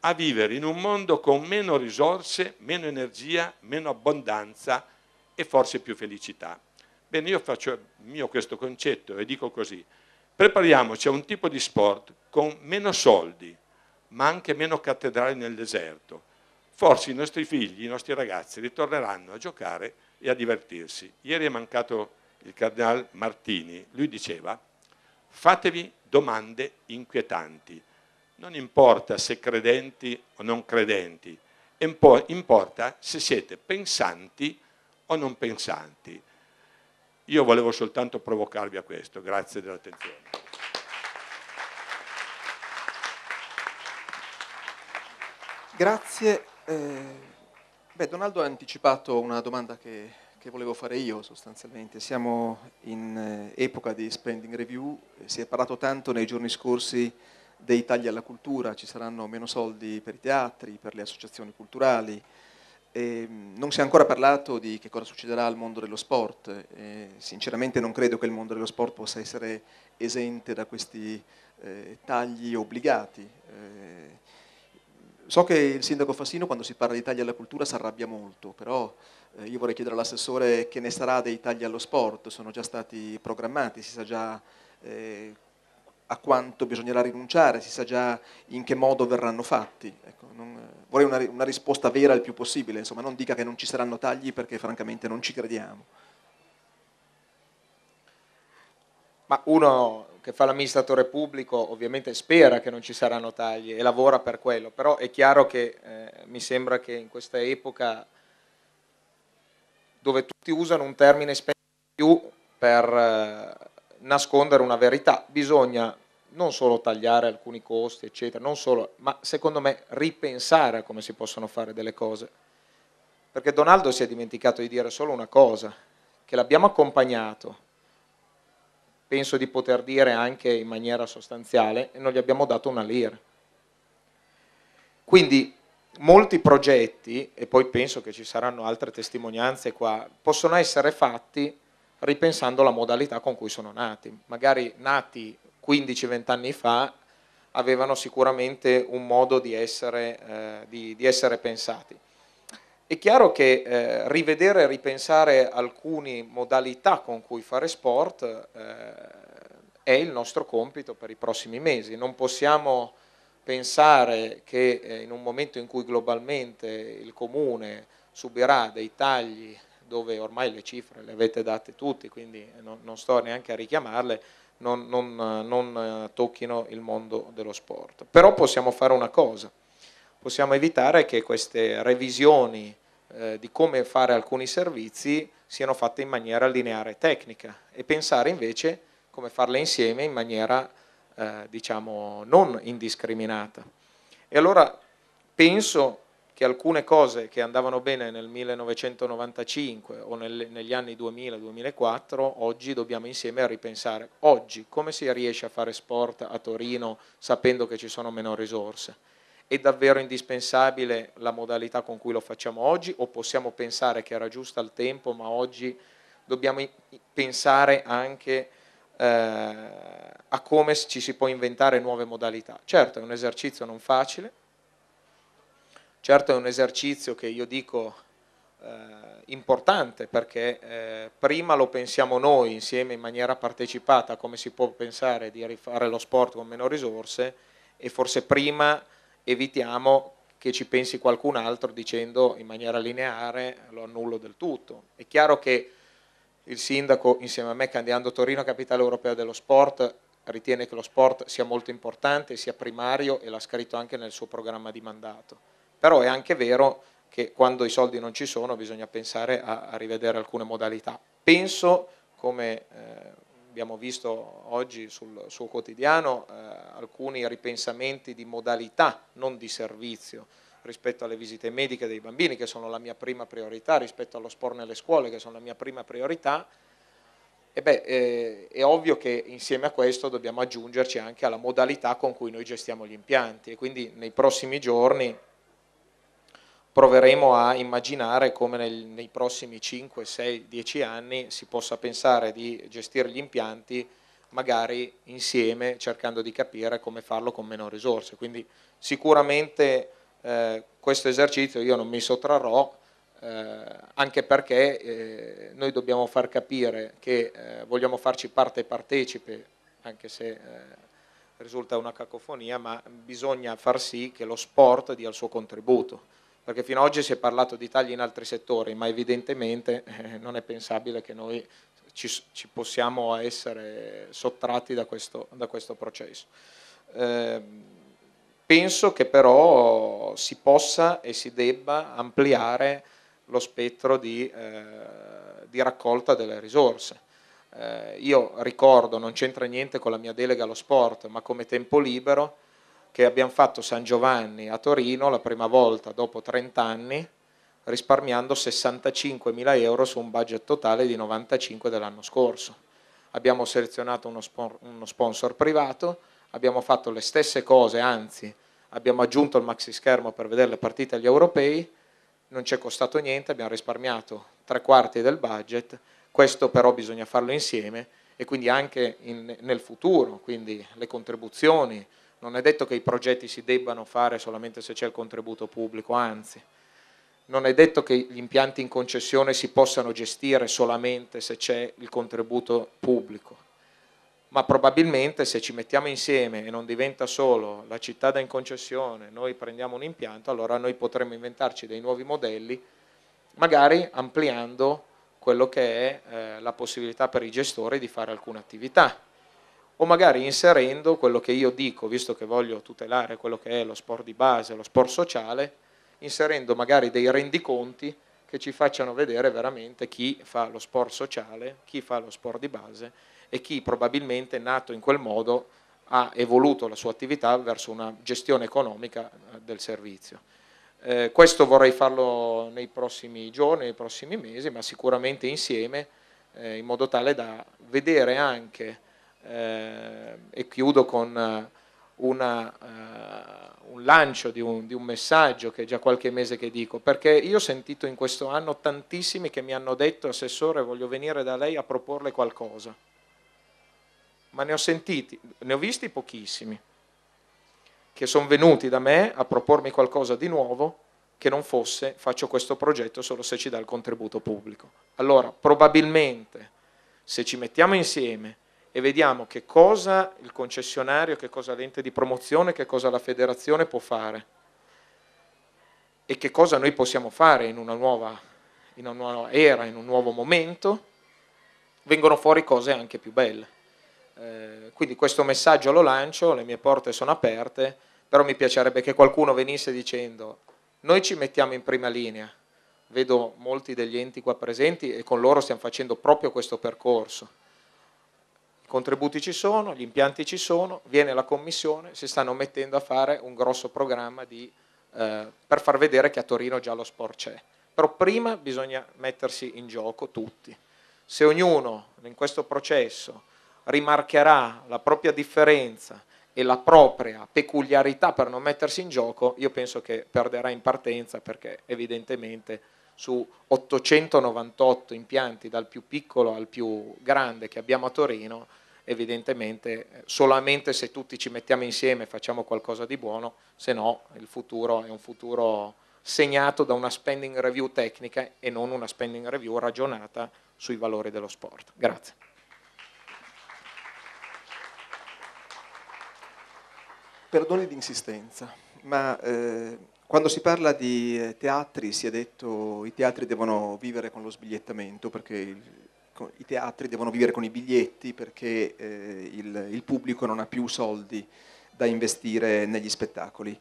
a vivere in un mondo con meno risorse, meno energia, meno abbondanza e forse più felicità. Bene, io faccio mio questo concetto e dico così, prepariamoci a un tipo di sport con meno soldi, ma anche meno cattedrali nel deserto. Forse i nostri figli, i nostri ragazzi ritorneranno a giocare e a divertirsi. Ieri è mancato il cardinale Martini, lui diceva fatevi domande inquietanti non importa se credenti o non credenti, importa se siete pensanti o non pensanti. Io volevo soltanto provocarvi a questo, grazie dell'attenzione. Grazie. Eh, beh, Donaldo ha anticipato una domanda che, che volevo fare io sostanzialmente. Siamo in eh, epoca di spending review, eh, si è parlato tanto nei giorni scorsi dei tagli alla cultura, ci saranno meno soldi per i teatri, per le associazioni culturali. E ehm, non si è ancora parlato di che cosa succederà al mondo dello sport. E eh, sinceramente non credo che il mondo dello sport possa essere esente da questi eh, tagli obbligati. Eh, so che il sindaco Fassino quando si parla di tagli alla cultura si arrabbia molto, però eh, io vorrei chiedere all'assessore che ne sarà dei tagli allo sport. Sono già stati programmati, si sa già eh, a quanto bisognerà rinunciare, si sa già in che modo verranno fatti. Ecco, non, eh, vorrei una, una, risposta vera il più possibile, insomma non dica che non ci saranno tagli perché francamente non ci crediamo. Ma uno che fa l'amministratore pubblico ovviamente spera che non ci saranno tagli e lavora per quello, però è chiaro che eh, mi sembra che in questa epoca dove tutti usano un termine spendere più per... Eh, nascondere una verità, bisogna non solo tagliare alcuni costi, eccetera, non solo, ma secondo me ripensare a come si possono fare delle cose. Perché Donaldo si è dimenticato di dire solo una cosa, che l'abbiamo accompagnato, penso di poter dire anche in maniera sostanziale, e non gli abbiamo dato una lira. Quindi molti progetti, e poi penso che ci saranno altre testimonianze qua, possono essere fatti ripensando la modalità con cui sono nati. Magari nati 15-20 anni fa avevano sicuramente un modo di essere, eh, di, di essere pensati. È chiaro che eh, rivedere e ripensare alcune modalità con cui fare sport eh, è il nostro compito per i prossimi mesi. Non possiamo pensare che eh, in un momento in cui globalmente il comune subirà dei tagli dove ormai le cifre le avete date tutti, quindi eh, non, non sto neanche a richiamarle, non, non, eh, non, eh, tocchino il mondo dello sport. Però possiamo fare una cosa, possiamo evitare che queste revisioni eh, di come fare alcuni servizi siano fatte in maniera lineare e tecnica e pensare invece come farle insieme in maniera eh, diciamo non indiscriminata. E allora penso che alcune cose che andavano bene nel 1995 o nel, negli anni 2000-2004, oggi dobbiamo insieme ripensare. Oggi come si riesce a fare sport a Torino sapendo che ci sono meno risorse? È davvero indispensabile la modalità con cui lo facciamo oggi o possiamo pensare che era giusta al tempo, ma oggi dobbiamo pensare anche eh, a come ci si può inventare nuove modalità. Certo, è un esercizio non facile, Certo è un esercizio che io dico eh, importante perché eh, prima lo pensiamo noi insieme in maniera partecipata come si può pensare di rifare lo sport con meno risorse e forse prima evitiamo che ci pensi qualcun altro dicendo in maniera lineare lo annullo del tutto. È chiaro che il sindaco insieme a me candidando Torino capitale europea dello sport ritiene che lo sport sia molto importante, sia primario e l'ha scritto anche nel suo programma di mandato però è anche vero che quando i soldi non ci sono bisogna pensare a, a rivedere alcune modalità. Penso, come eh, abbiamo visto oggi sul suo quotidiano, eh, alcuni ripensamenti di modalità, non di servizio rispetto alle visite mediche dei bambini, che sono la mia prima priorità, rispetto allo sport nelle scuole, che sono la mia prima priorità, e beh, eh, è ovvio che insieme a questo dobbiamo aggiungerci anche alla modalità con cui noi gestiamo gli impianti e quindi nei prossimi giorni proveremo a immaginare come nel, nei prossimi 5, 6, 10 anni si possa pensare di gestire gli impianti magari insieme cercando di capire come farlo con meno risorse. Quindi sicuramente eh, questo esercizio io non mi sottrarrò eh, anche perché eh, noi dobbiamo far capire che eh, vogliamo farci parte partecipe, anche se eh, risulta una cacofonia, ma bisogna far sì che lo sport dia il suo contributo perché fino ad oggi si è parlato di tagli in altri settori, ma evidentemente eh, non è pensabile che noi ci, ci possiamo essere sottratti da questo, da questo processo. Eh, penso che però si possa e si debba ampliare lo spettro di, eh, di raccolta delle risorse. Eh, io ricordo, non c'entra niente con la mia delega allo sport, ma come tempo libero che abbiamo fatto San Giovanni a Torino la prima volta dopo 30 anni, risparmiando 65.000 euro su un budget totale di 95 dell'anno scorso. Abbiamo selezionato uno, spon uno sponsor privato, abbiamo fatto le stesse cose, anzi abbiamo aggiunto il maxi schermo per vedere le partite agli europei, non ci è costato niente, abbiamo risparmiato tre quarti del budget, questo però bisogna farlo insieme e quindi anche in, nel futuro, quindi le contribuzioni, non è detto che i progetti si debbano fare solamente se c'è il contributo pubblico, anzi, non è detto che gli impianti in concessione si possano gestire solamente se c'è il contributo pubblico, ma probabilmente se ci mettiamo insieme e non diventa solo la città da in concessione, noi prendiamo un impianto, allora noi potremmo inventarci dei nuovi modelli, magari ampliando quello che è eh, la possibilità per i gestori di fare alcune attività o magari inserendo quello che io dico, visto che voglio tutelare quello che è lo sport di base, lo sport sociale, inserendo magari dei rendiconti che ci facciano vedere veramente chi fa lo sport sociale, chi fa lo sport di base e chi probabilmente nato in quel modo ha evoluto la sua attività verso una gestione economica eh, del servizio. Eh, questo vorrei farlo nei prossimi giorni, nei prossimi mesi, ma sicuramente insieme, eh, in modo tale da vedere anche eh, e chiudo con eh, una, uh, un lancio di un, di un, messaggio che è già qualche mese che dico, perché io ho sentito in questo anno tantissimi che mi hanno detto, assessore, voglio venire da lei a proporle qualcosa, ma ne ho sentiti, ne ho visti pochissimi, che sono venuti da me a propormi qualcosa di nuovo che non fosse faccio questo progetto solo se ci dà il contributo pubblico. Allora, probabilmente, se ci mettiamo insieme, e vediamo che cosa il concessionario, che cosa l'ente di promozione, che cosa la federazione può fare e che cosa noi possiamo fare in una nuova, in una nuova era, in un nuovo momento, vengono fuori cose anche più belle. Eh, quindi questo messaggio lo lancio, le mie porte sono aperte, però mi piacerebbe che qualcuno venisse dicendo noi ci mettiamo in prima linea, vedo molti degli enti qua presenti e con loro stiamo facendo proprio questo percorso i contributi ci sono, gli impianti ci sono, viene la commissione, si stanno mettendo a fare un grosso programma di, eh, per far vedere che a Torino già lo sport c'è. Però prima bisogna mettersi in gioco tutti. Se ognuno in questo processo rimarcherà la propria differenza e la propria peculiarità per non mettersi in gioco, io penso che perderà in partenza perché evidentemente su 898 impianti dal più piccolo al più grande che abbiamo a Torino, evidentemente eh, solamente se tutti ci mettiamo insieme facciamo qualcosa di buono, se no il futuro è un futuro segnato da una spending review tecnica e non una spending review ragionata sui valori dello sport. Grazie. Perdoni l'insistenza, ma eh quando si parla di eh, teatri si è detto che i teatri devono vivere con lo sbigliettamento, perché il, i teatri devono vivere con i biglietti, perché eh, il, il, pubblico non ha più soldi da investire negli spettacoli.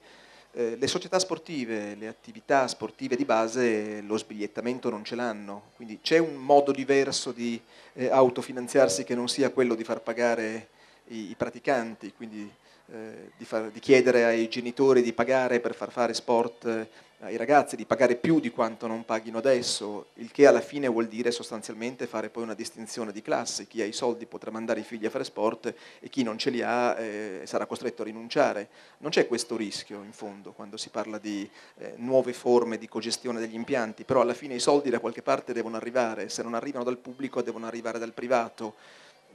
Eh, le società sportive, le attività sportive di base, lo sbigliettamento non ce l'hanno, quindi c'è un modo diverso di eh, autofinanziarsi che non sia quello di far pagare i, i praticanti, quindi eh, di, far, di, chiedere ai genitori di pagare per far fare sport eh, ai ragazzi, di pagare più di quanto non paghino adesso, il che alla fine vuol dire sostanzialmente fare poi una distinzione di classe, chi ha i soldi potrà mandare i figli a fare sport e chi non ce li ha eh, sarà costretto a rinunciare. Non c'è questo rischio in fondo quando si parla di eh, nuove forme di cogestione degli impianti, però alla fine i soldi da qualche parte devono arrivare, se non arrivano dal pubblico devono arrivare dal privato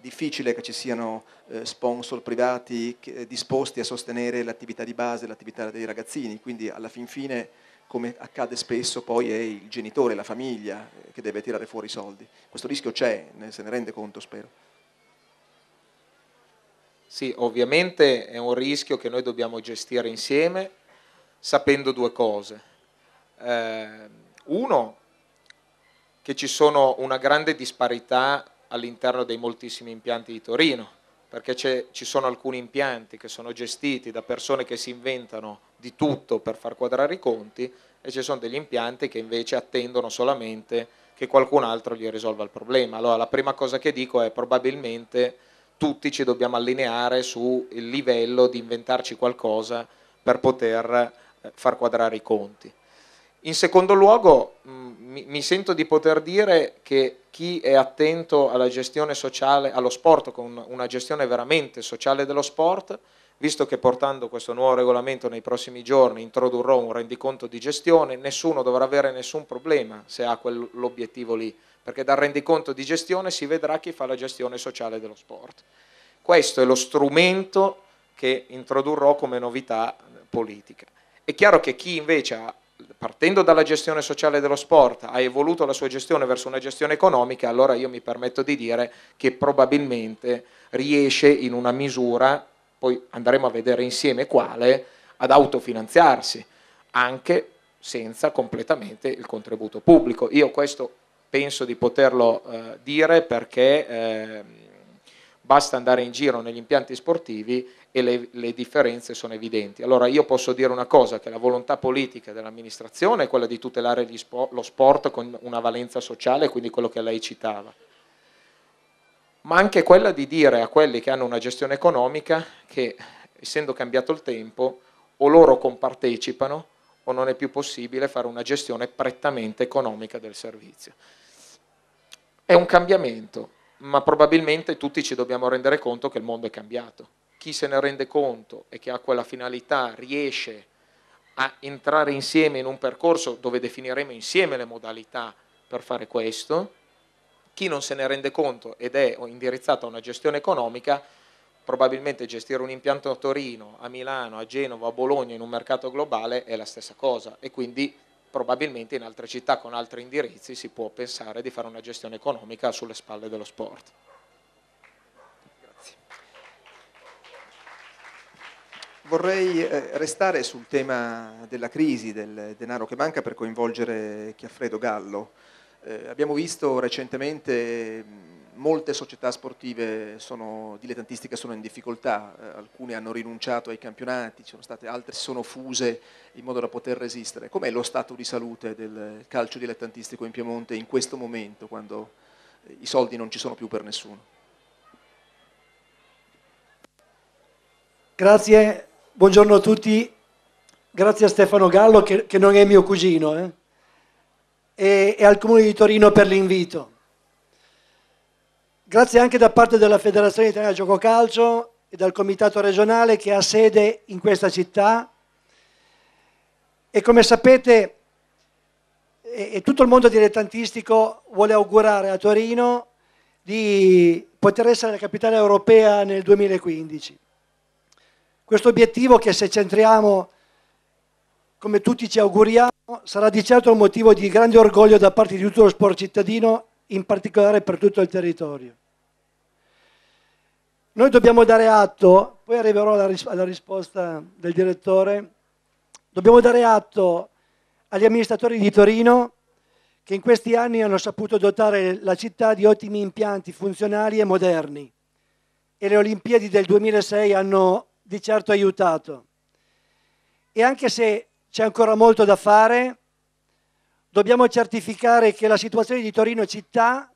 difficile che ci siano eh, sponsor privati eh, disposti a sostenere l'attività di base, l'attività dei ragazzini, quindi alla fin fine come accade spesso poi è il genitore, la famiglia eh, che deve tirare fuori i soldi. Questo rischio c'è, se ne rende conto spero. Sì, ovviamente è un rischio che noi dobbiamo gestire insieme sapendo due cose. Eh, uno, che ci sono una grande disparità all'interno dei moltissimi impianti di Torino, perché ci sono alcuni impianti che sono gestiti da persone che si inventano di tutto per far quadrare i conti e ci sono degli impianti che invece attendono solamente che qualcun altro gli risolva il problema. Allora la prima cosa che dico è probabilmente tutti ci dobbiamo allineare sul livello di inventarci qualcosa per poter eh, far quadrare i conti. In secondo luogo mi, mi, sento di poter dire che chi è attento alla gestione sociale, allo sport, con una gestione veramente sociale dello sport, visto che portando questo nuovo regolamento nei prossimi giorni introdurrò un rendiconto di gestione, nessuno dovrà avere nessun problema se ha quell'obiettivo lì, perché dal rendiconto di gestione si vedrà chi fa la gestione sociale dello sport. Questo è lo strumento che introdurrò come novità politica. È chiaro che chi invece ha partendo dalla gestione sociale dello sport ha evoluto la sua gestione verso una gestione economica, allora io mi permetto di dire che probabilmente riesce in una misura, poi andremo a vedere insieme quale, ad autofinanziarsi, anche senza completamente il contributo pubblico. Io questo penso di poterlo eh, dire perché... Eh, basta andare in giro negli impianti sportivi e le, le, differenze sono evidenti. Allora io posso dire una cosa, che la volontà politica dell'amministrazione è quella di tutelare spo lo sport con una valenza sociale, quindi quello che lei citava, ma anche quella di dire a quelli che hanno una gestione economica che essendo cambiato il tempo o loro compartecipano o non è più possibile fare una gestione prettamente economica del servizio. È un cambiamento, ma probabilmente tutti ci dobbiamo rendere conto che il mondo è cambiato. Chi se ne rende conto e che ha quella finalità riesce a entrare insieme in un percorso dove definiremo insieme le modalità per fare questo, chi non se ne rende conto ed è indirizzato a una gestione economica, probabilmente gestire un impianto a Torino, a Milano, a Genova, a Bologna in un mercato globale è la stessa cosa e quindi probabilmente in altre città con altri indirizzi si può pensare di fare una gestione economica sulle spalle dello sport. Grazie. Vorrei eh, restare sul tema della crisi, del denaro che manca per coinvolgere Chiaffredo Gallo. Eh, abbiamo visto recentemente molte società sportive sono, dilettantistiche sono in difficoltà, eh, alcune hanno rinunciato ai campionati, sono state, altre sono fuse in modo da poter resistere. Com'è lo stato di salute del calcio dilettantistico in Piemonte in questo momento, quando eh, i soldi non ci sono più per nessuno? Grazie, buongiorno a tutti. Grazie a Stefano Gallo, che, che non è mio cugino, eh? e, e al Comune di Torino per l'invito. Grazie anche da parte della Federazione Italiana Gioco Calcio e dal Comitato regionale che ha sede in questa città e come sapete e tutto il mondo dilettantistico vuole augurare a Torino di poter essere la capitale europea nel 2015. Questo obiettivo che se centriamo come tutti ci auguriamo sarà di certo un motivo di grande orgoglio da parte di tutto lo sport cittadino, in particolare per tutto il territorio. Noi dobbiamo dare atto, poi arriverò alla, ris- alla risposta del direttore, dobbiamo dare atto agli amministratori di Torino che in questi anni hanno saputo dotare la città di ottimi impianti funzionali e moderni e le Olimpiadi del 2006 hanno di certo aiutato. E anche se c'è ancora molto da fare, dobbiamo certificare che la situazione di Torino città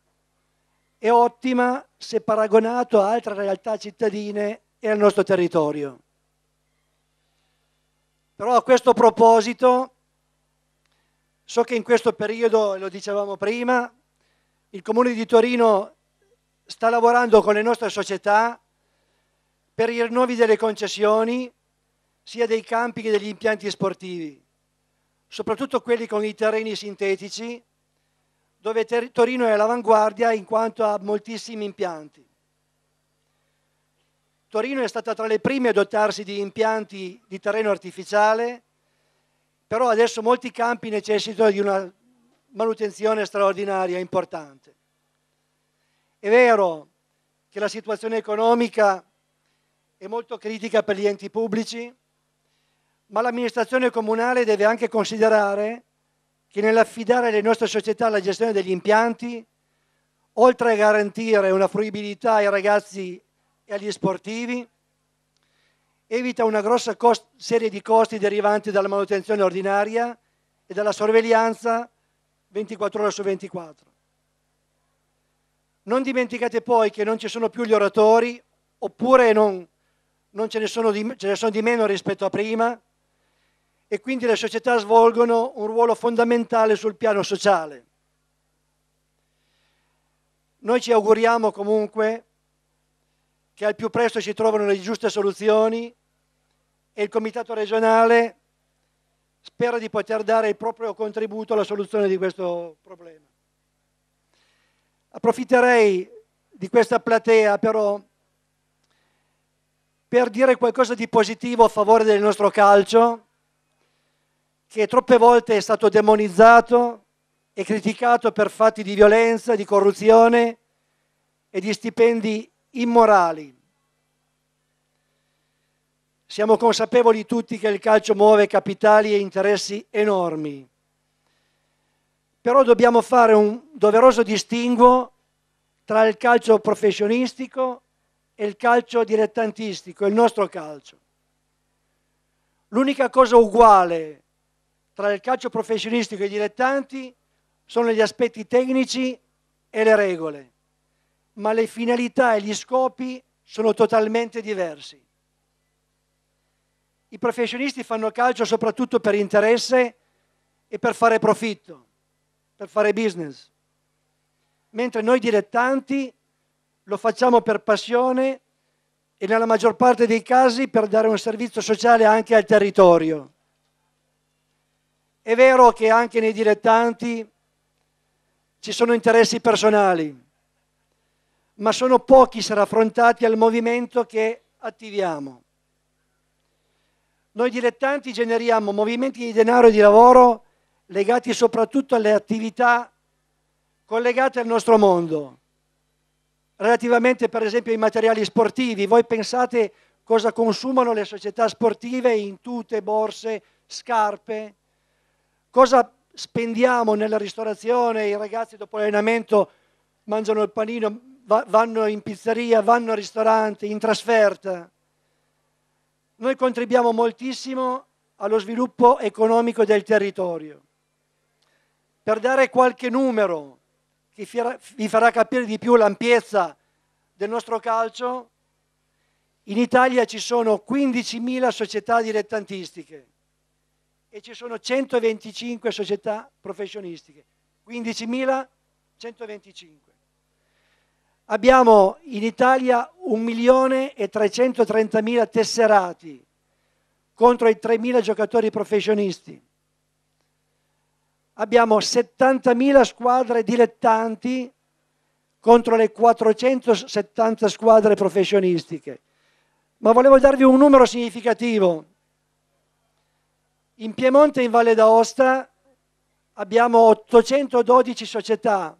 è ottima se paragonato a altre realtà cittadine e al nostro territorio. Però a questo proposito, so che in questo periodo, lo dicevamo prima, il Comune di Torino sta lavorando con le nostre società per i rinnovi delle concessioni, sia dei campi che degli impianti sportivi, soprattutto quelli con i terreni sintetici, dove Torino è all'avanguardia in quanto ha moltissimi impianti. Torino è stata tra le prime a dotarsi di impianti di terreno artificiale, però adesso molti campi necessitano di una manutenzione straordinaria, importante. È vero che la situazione economica è molto critica per gli enti pubblici, ma l'amministrazione comunale deve anche considerare che nell'affidare alle nostre società la gestione degli impianti, oltre a garantire una fruibilità ai ragazzi e agli sportivi, evita una grossa serie di costi derivanti dalla manutenzione ordinaria e dalla sorveglianza 24 ore su 24. Non dimenticate poi che non ci sono più gli oratori, oppure non, non ce, ne di, ce ne sono di meno rispetto a prima, e quindi le società svolgono un ruolo fondamentale sul piano sociale. Noi ci auguriamo comunque che al più presto si trovino le giuste soluzioni e il Comitato regionale spera di poter dare il proprio contributo alla soluzione di questo problema. Approfitterei di questa platea però per dire qualcosa di positivo a favore del nostro calcio che troppe volte è stato demonizzato e criticato per fatti di violenza, di corruzione e di stipendi immorali. Siamo consapevoli tutti che il calcio muove capitali e interessi enormi, però dobbiamo fare un doveroso distinguo tra il calcio professionistico e il calcio dilettantistico, il nostro calcio. L'unica cosa uguale tra il calcio professionistico e i dilettanti sono gli aspetti tecnici e le regole, ma le finalità e gli scopi sono totalmente diversi. I professionisti fanno calcio soprattutto per interesse e per fare profitto, per fare business, mentre noi dilettanti lo facciamo per passione e nella maggior parte dei casi per dare un servizio sociale anche al territorio. È vero che anche nei dilettanti ci sono interessi personali, ma sono pochi se raffrontati al movimento che attiviamo. Noi dilettanti generiamo movimenti di denaro e di lavoro legati soprattutto alle attività collegate al nostro mondo. Relativamente per esempio ai materiali sportivi, voi pensate cosa consumano le società sportive in tute, borse, scarpe, cosa spendiamo nella ristorazione, i ragazzi dopo l'allenamento mangiano il panino, va, vanno in pizzeria, vanno al ristorante, in trasferta. Noi contribuiamo moltissimo allo sviluppo economico del territorio. Per dare qualche numero che vi farà capire di più l'ampiezza del nostro calcio, in Italia ci sono 15.000 società dilettantistiche, e ci sono 125 società professionistiche, 15.125. Abbiamo in Italia 1.330.000 tesserati contro i 3.000 giocatori professionisti. Abbiamo 70.000 squadre dilettanti contro le 470 squadre professionistiche. Ma volevo darvi un numero significativo, in Piemonte e in Valle d'Aosta abbiamo 812 società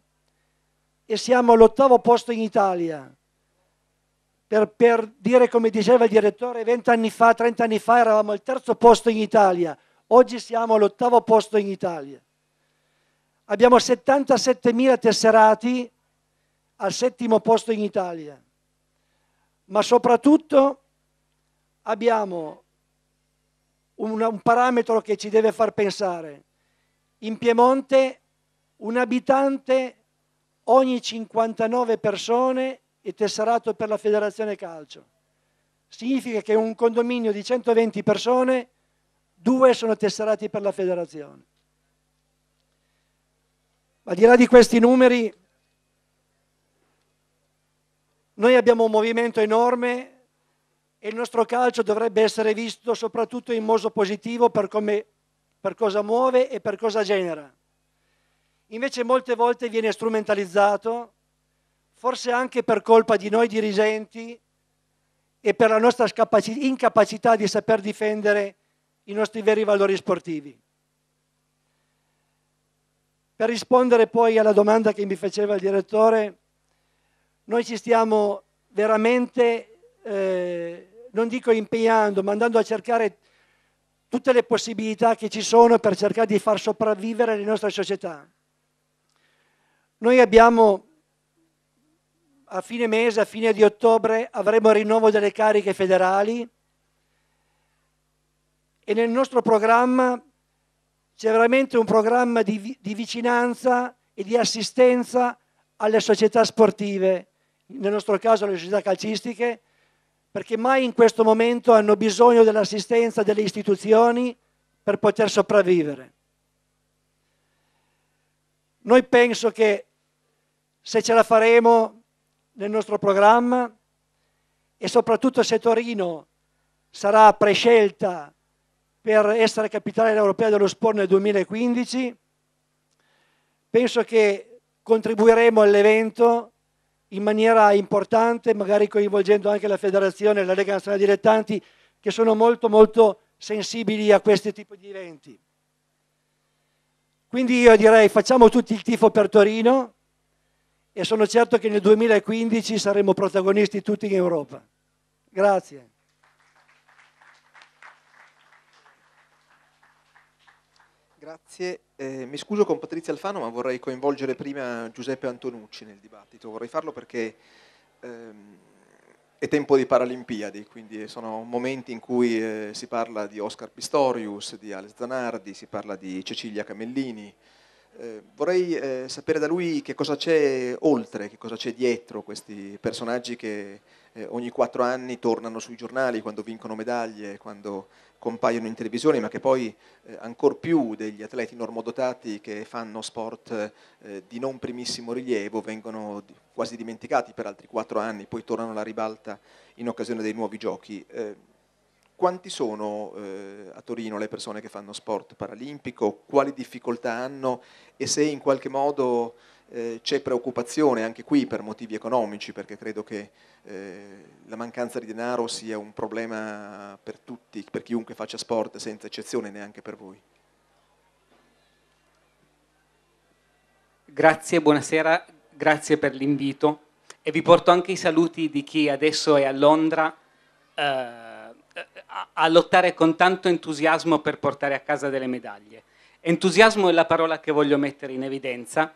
e siamo all'ottavo posto in Italia. Per, per, dire come diceva il direttore, 20 anni fa, 30 anni fa eravamo al terzo posto in Italia, oggi siamo all'ottavo posto in Italia. Abbiamo 77.000 tesserati al settimo posto in Italia, ma soprattutto abbiamo un, un parametro che ci deve far pensare. In Piemonte un abitante ogni 59 persone è tesserato per la federazione calcio. Significa che un condominio di 120 persone, due sono tesserati per la federazione. Ma di là di questi numeri, noi abbiamo un movimento enorme e il nostro calcio dovrebbe essere visto soprattutto in modo positivo per, come, per cosa muove e per cosa genera. Invece molte volte viene strumentalizzato, forse anche per colpa di noi dirigenti e per la nostra incapacità di saper difendere i nostri veri valori sportivi. Per rispondere poi alla domanda che mi faceva il direttore, noi ci stiamo veramente eh, non dico impegnando, ma andando a cercare tutte le possibilità che ci sono per cercare di far sopravvivere le nostre società. Noi abbiamo a fine mese, a fine di ottobre, avremo il rinnovo delle cariche federali e nel nostro programma c'è veramente un programma di, di vicinanza e di assistenza alle società sportive, nel nostro caso alle società calcistiche, perché mai in questo momento hanno bisogno dell'assistenza delle istituzioni per poter sopravvivere. Noi penso che se ce la faremo nel nostro programma e soprattutto se Torino sarà prescelta per essere capitale europea dello sport nel 2015, penso che contribuiremo all'evento in maniera importante, magari coinvolgendo anche la federazione e la Lega Nazionale Dilettanti, che sono molto molto sensibili a questi tipi di eventi. Quindi io direi facciamo tutti il tifo per Torino e sono certo che nel 2015 saremo protagonisti tutti in Europa. Grazie. Grazie eh, mi scuso con Patrizia Alfano, ma vorrei coinvolgere prima Giuseppe Antonucci nel dibattito. Vorrei farlo perché ehm, è tempo di Paralimpiadi, quindi sono momenti in cui eh, si parla di Oscar Pistorius, di Alex Zanardi, si parla di Cecilia Camellini. Eh, vorrei eh, sapere da lui che cosa c'è oltre, che cosa c'è dietro questi personaggi che eh, ogni quattro anni tornano sui giornali quando vincono medaglie, quando compaiono in televisione, ma che poi eh, ancor più degli atleti normodotati che fanno sport eh, di non primissimo rilievo vengono quasi dimenticati per altri quattro anni, poi tornano alla ribalta in occasione dei nuovi giochi. Eh, quanti sono eh, a Torino le persone che fanno sport paralimpico? Quali difficoltà hanno? E se in qualche modo eh, c'è preoccupazione anche qui per motivi economici, perché credo che eh, la mancanza di denaro sia un problema per tutti, per chiunque faccia sport, senza eccezione neanche per voi. Grazie, buonasera, grazie per l'invito e vi porto anche i saluti di chi adesso è a Londra eh, a lottare con tanto entusiasmo per portare a casa delle medaglie. Entusiasmo è la parola che voglio mettere in evidenza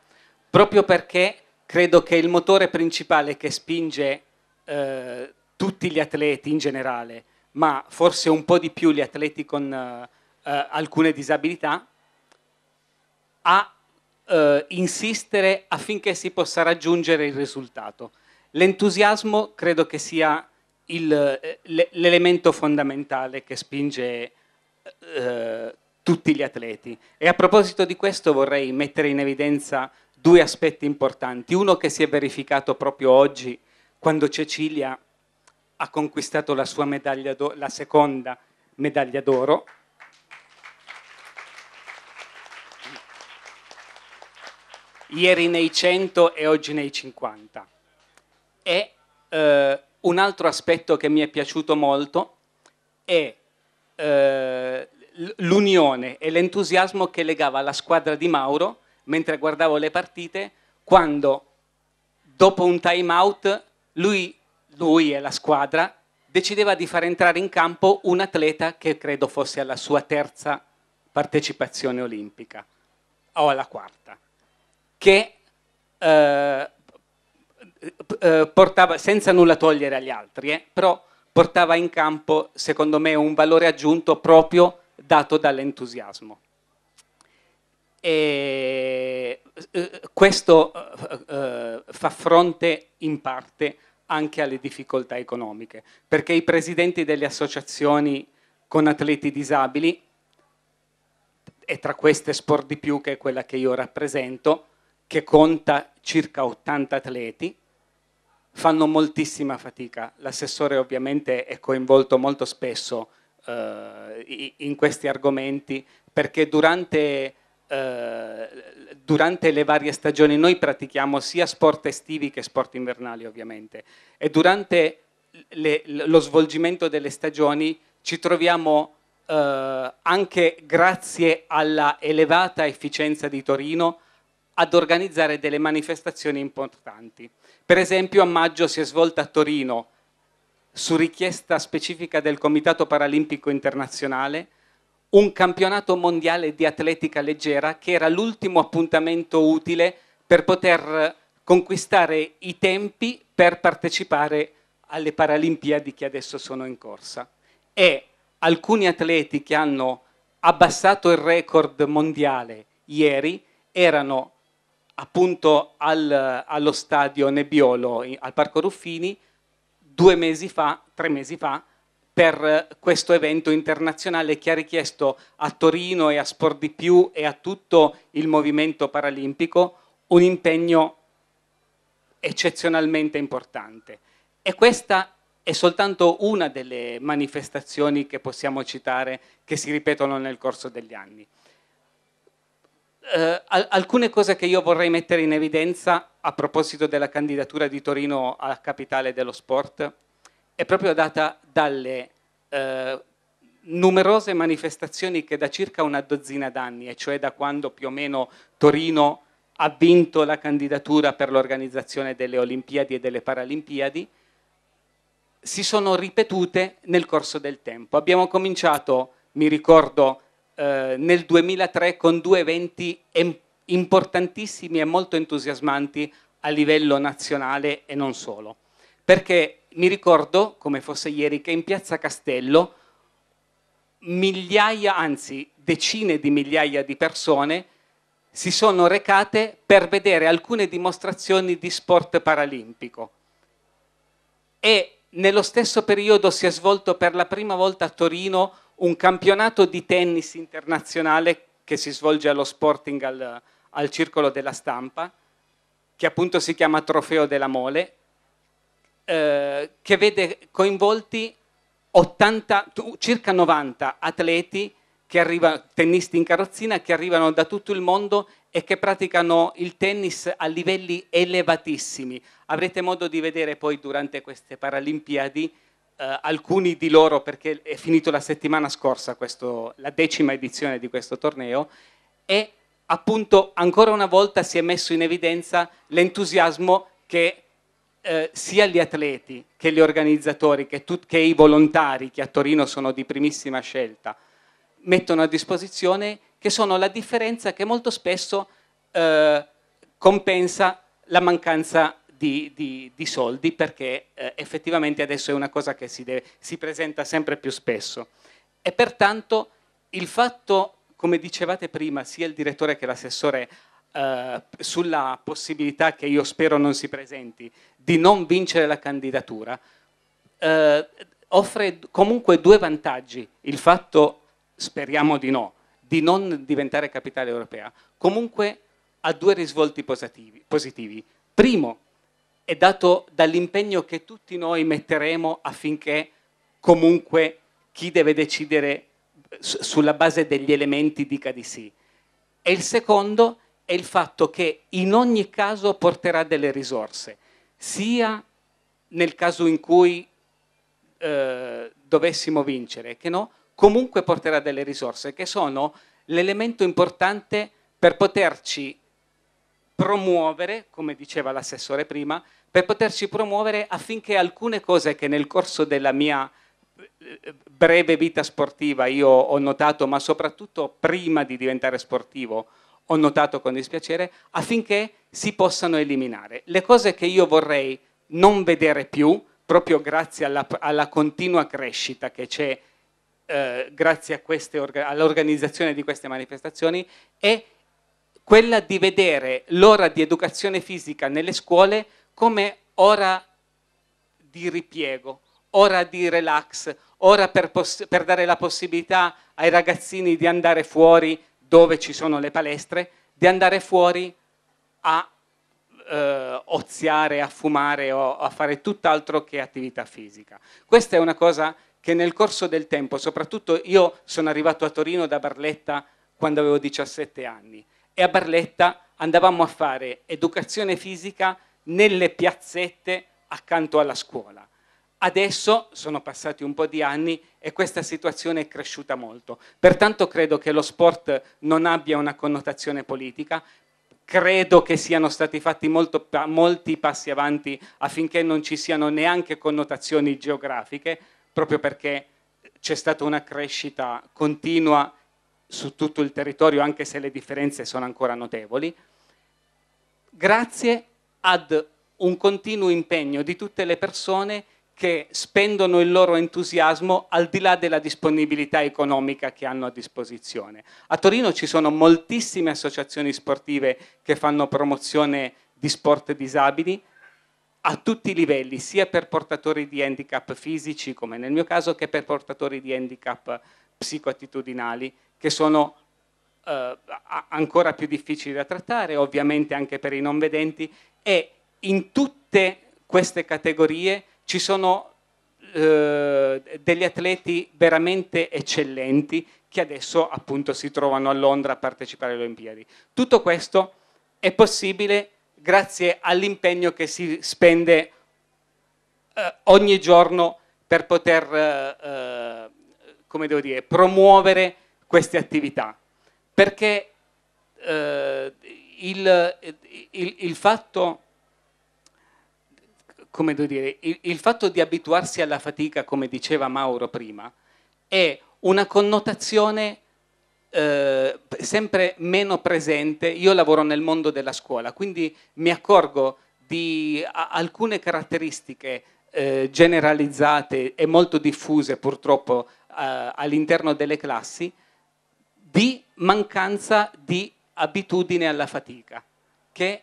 proprio perché credo che il motore principale che spinge eh, tutti gli atleti in generale, ma forse un po' di più gli atleti con eh, eh alcune disabilità, a eh, insistere affinché si possa raggiungere il risultato. L'entusiasmo credo che sia il, eh, l'elemento fondamentale che spinge eh, tutti gli atleti. E a proposito di questo vorrei mettere in evidenza due aspetti importanti. Uno che si è verificato proprio oggi, quando Cecilia ha conquistato la sua medaglia do- la seconda medaglia d'oro. Ieri nei 100 e oggi nei 50. E eh, un altro aspetto che mi è piaciuto molto è eh, l'unione e l'entusiasmo che legava la squadra di Mauro mentre guardavo le partite quando dopo un time out lui, lui e la squadra decideva di far entrare in campo un atleta che credo fosse alla sua terza partecipazione olimpica o alla quarta, che eh, eh portava, senza nulla togliere agli altri, eh, però portava in campo, secondo me, un valore aggiunto proprio dato dall'entusiasmo. E eh, questo eh, eh, fa fronte in parte anche alle difficoltà economiche, perché i presidenti delle associazioni con atleti disabili, e tra queste Sport di più che è quella che io rappresento, che conta circa 80 atleti, fanno moltissima fatica. L'assessore ovviamente è coinvolto molto spesso eh, in questi argomenti perché durante eh, durante le varie stagioni noi pratichiamo sia sport estivi che sport invernali ovviamente e durante le, lo svolgimento delle stagioni ci troviamo eh, anche grazie alla elevata efficienza di Torino ad organizzare delle manifestazioni importanti. Per esempio a maggio si è svolta a Torino su richiesta specifica del Comitato Paralimpico Internazionale un campionato mondiale di atletica leggera che era l'ultimo appuntamento utile per poter eh, conquistare i tempi per partecipare alle Paralimpiadi che adesso sono in corsa. E alcuni atleti che hanno abbassato il record mondiale ieri erano appunto al, allo stadio Nebbiolo al Parco Ruffini due mesi fa, tre mesi fa, per eh, questo evento internazionale che ha richiesto a Torino e a Sport di più e a tutto il movimento paralimpico un impegno eccezionalmente importante. E questa è soltanto una delle manifestazioni che possiamo citare che si ripetono nel corso degli anni. Eh, alcune cose che io vorrei mettere in evidenza a proposito della candidatura di Torino a capitale dello sport è proprio data dalle eh, numerose manifestazioni che da circa una dozzina d'anni, e cioè da quando più o meno Torino ha vinto la candidatura per l'organizzazione delle Olimpiadi e delle Paralimpiadi, si sono ripetute nel corso del tempo. Abbiamo cominciato, mi ricordo, eh, nel 2003 con due eventi importantissimi e molto entusiasmanti a livello nazionale e non solo, perché mi ricordo, come fosse ieri, che in piazza Castello migliaia, anzi decine di migliaia di persone si sono recate per vedere alcune dimostrazioni di sport paralimpico. E nello stesso periodo si è svolto per la prima volta a Torino un campionato di tennis internazionale che si svolge allo Sporting al, al Circolo della Stampa, che appunto si chiama Trofeo della Mole, eh, che vede coinvolti 80, circa 90 atleti arriva, tennisti in carrozzina che arrivano da tutto il mondo e che praticano il tennis a livelli elevatissimi. Avrete modo di vedere poi durante queste Paralimpiadi eh, alcuni di loro, perché è finito la settimana scorsa questo, la decima edizione di questo torneo, e appunto ancora una volta si è messo in evidenza l'entusiasmo che eh, sia gli atleti che gli organizzatori, che, tut- che i volontari, che a Torino sono di primissima scelta, mettono a disposizione, che sono la differenza che molto spesso eh, compensa la mancanza di, di, di soldi, perché eh, effettivamente adesso è una cosa che si, deve, si presenta sempre più spesso. E pertanto il fatto, come dicevate prima, sia il direttore che l'assessore eh, sulla possibilità che io spero non si presenti di non vincere la candidatura, eh, offre comunque due vantaggi. Il fatto, speriamo di no, di non diventare capitale europea, comunque ha due risvolti positivi. positivi. Primo, è dato dall'impegno che tutti noi metteremo affinché comunque chi deve decidere sulla base degli elementi dica di sì. E il secondo è è il fatto che in ogni caso porterà delle risorse, sia nel caso in cui eh, dovessimo vincere, che no, comunque porterà delle risorse, che sono l'elemento importante per poterci promuovere, come diceva l'assessore prima, per poterci promuovere affinché alcune cose che nel corso della mia eh, breve vita sportiva io ho notato, ma soprattutto prima di diventare sportivo, ho notato con dispiacere, affinché si possano eliminare. Le cose che io vorrei non vedere più, proprio grazie alla, alla continua crescita che c'è, eh, grazie queste, all'organizzazione di queste manifestazioni, è quella di vedere l'ora di educazione fisica nelle scuole come ora di ripiego, ora di relax, ora per, per, dare la possibilità ai ragazzini di andare fuori, dove ci sono le palestre, di andare fuori a eh, oziare, a fumare o a fare tutt'altro che attività fisica. Questa è una cosa che nel corso del tempo, soprattutto io sono arrivato a Torino da Barletta quando avevo 17 anni e a Barletta andavamo a fare educazione fisica nelle piazzette accanto alla scuola. Adesso sono passati un po' di anni e questa situazione è cresciuta molto. Pertanto credo che lo sport non abbia una connotazione politica, credo che siano stati fatti molto, molti passi avanti affinché non ci siano neanche connotazioni geografiche, proprio perché c'è stata una crescita continua su tutto il territorio, anche se le differenze sono ancora notevoli, grazie ad un continuo impegno di tutte le persone che spendono il loro entusiasmo al di là della disponibilità economica che hanno a disposizione. A Torino ci sono moltissime associazioni sportive che fanno promozione di sport disabili a tutti i livelli, sia per portatori di handicap fisici, come nel mio caso, che per portatori di handicap psicoattitudinali, che sono eh, ancora più difficili da trattare, ovviamente anche per i non vedenti, e in tutte queste categorie ci sono eh, degli atleti veramente eccellenti che adesso appunto si trovano a Londra a partecipare alle Olimpiadi. Tutto questo è possibile grazie all'impegno che si spende eh, ogni giorno per poter, eh, eh come devo dire, promuovere queste attività. Perché eh, il, il, il fatto come devo dire, il, il, fatto di abituarsi alla fatica, come diceva Mauro prima, è una connotazione eh, sempre meno presente. Io lavoro nel mondo della scuola, quindi mi accorgo di a, alcune caratteristiche eh, generalizzate e molto diffuse purtroppo eh, all'interno delle classi di mancanza di abitudine alla fatica, che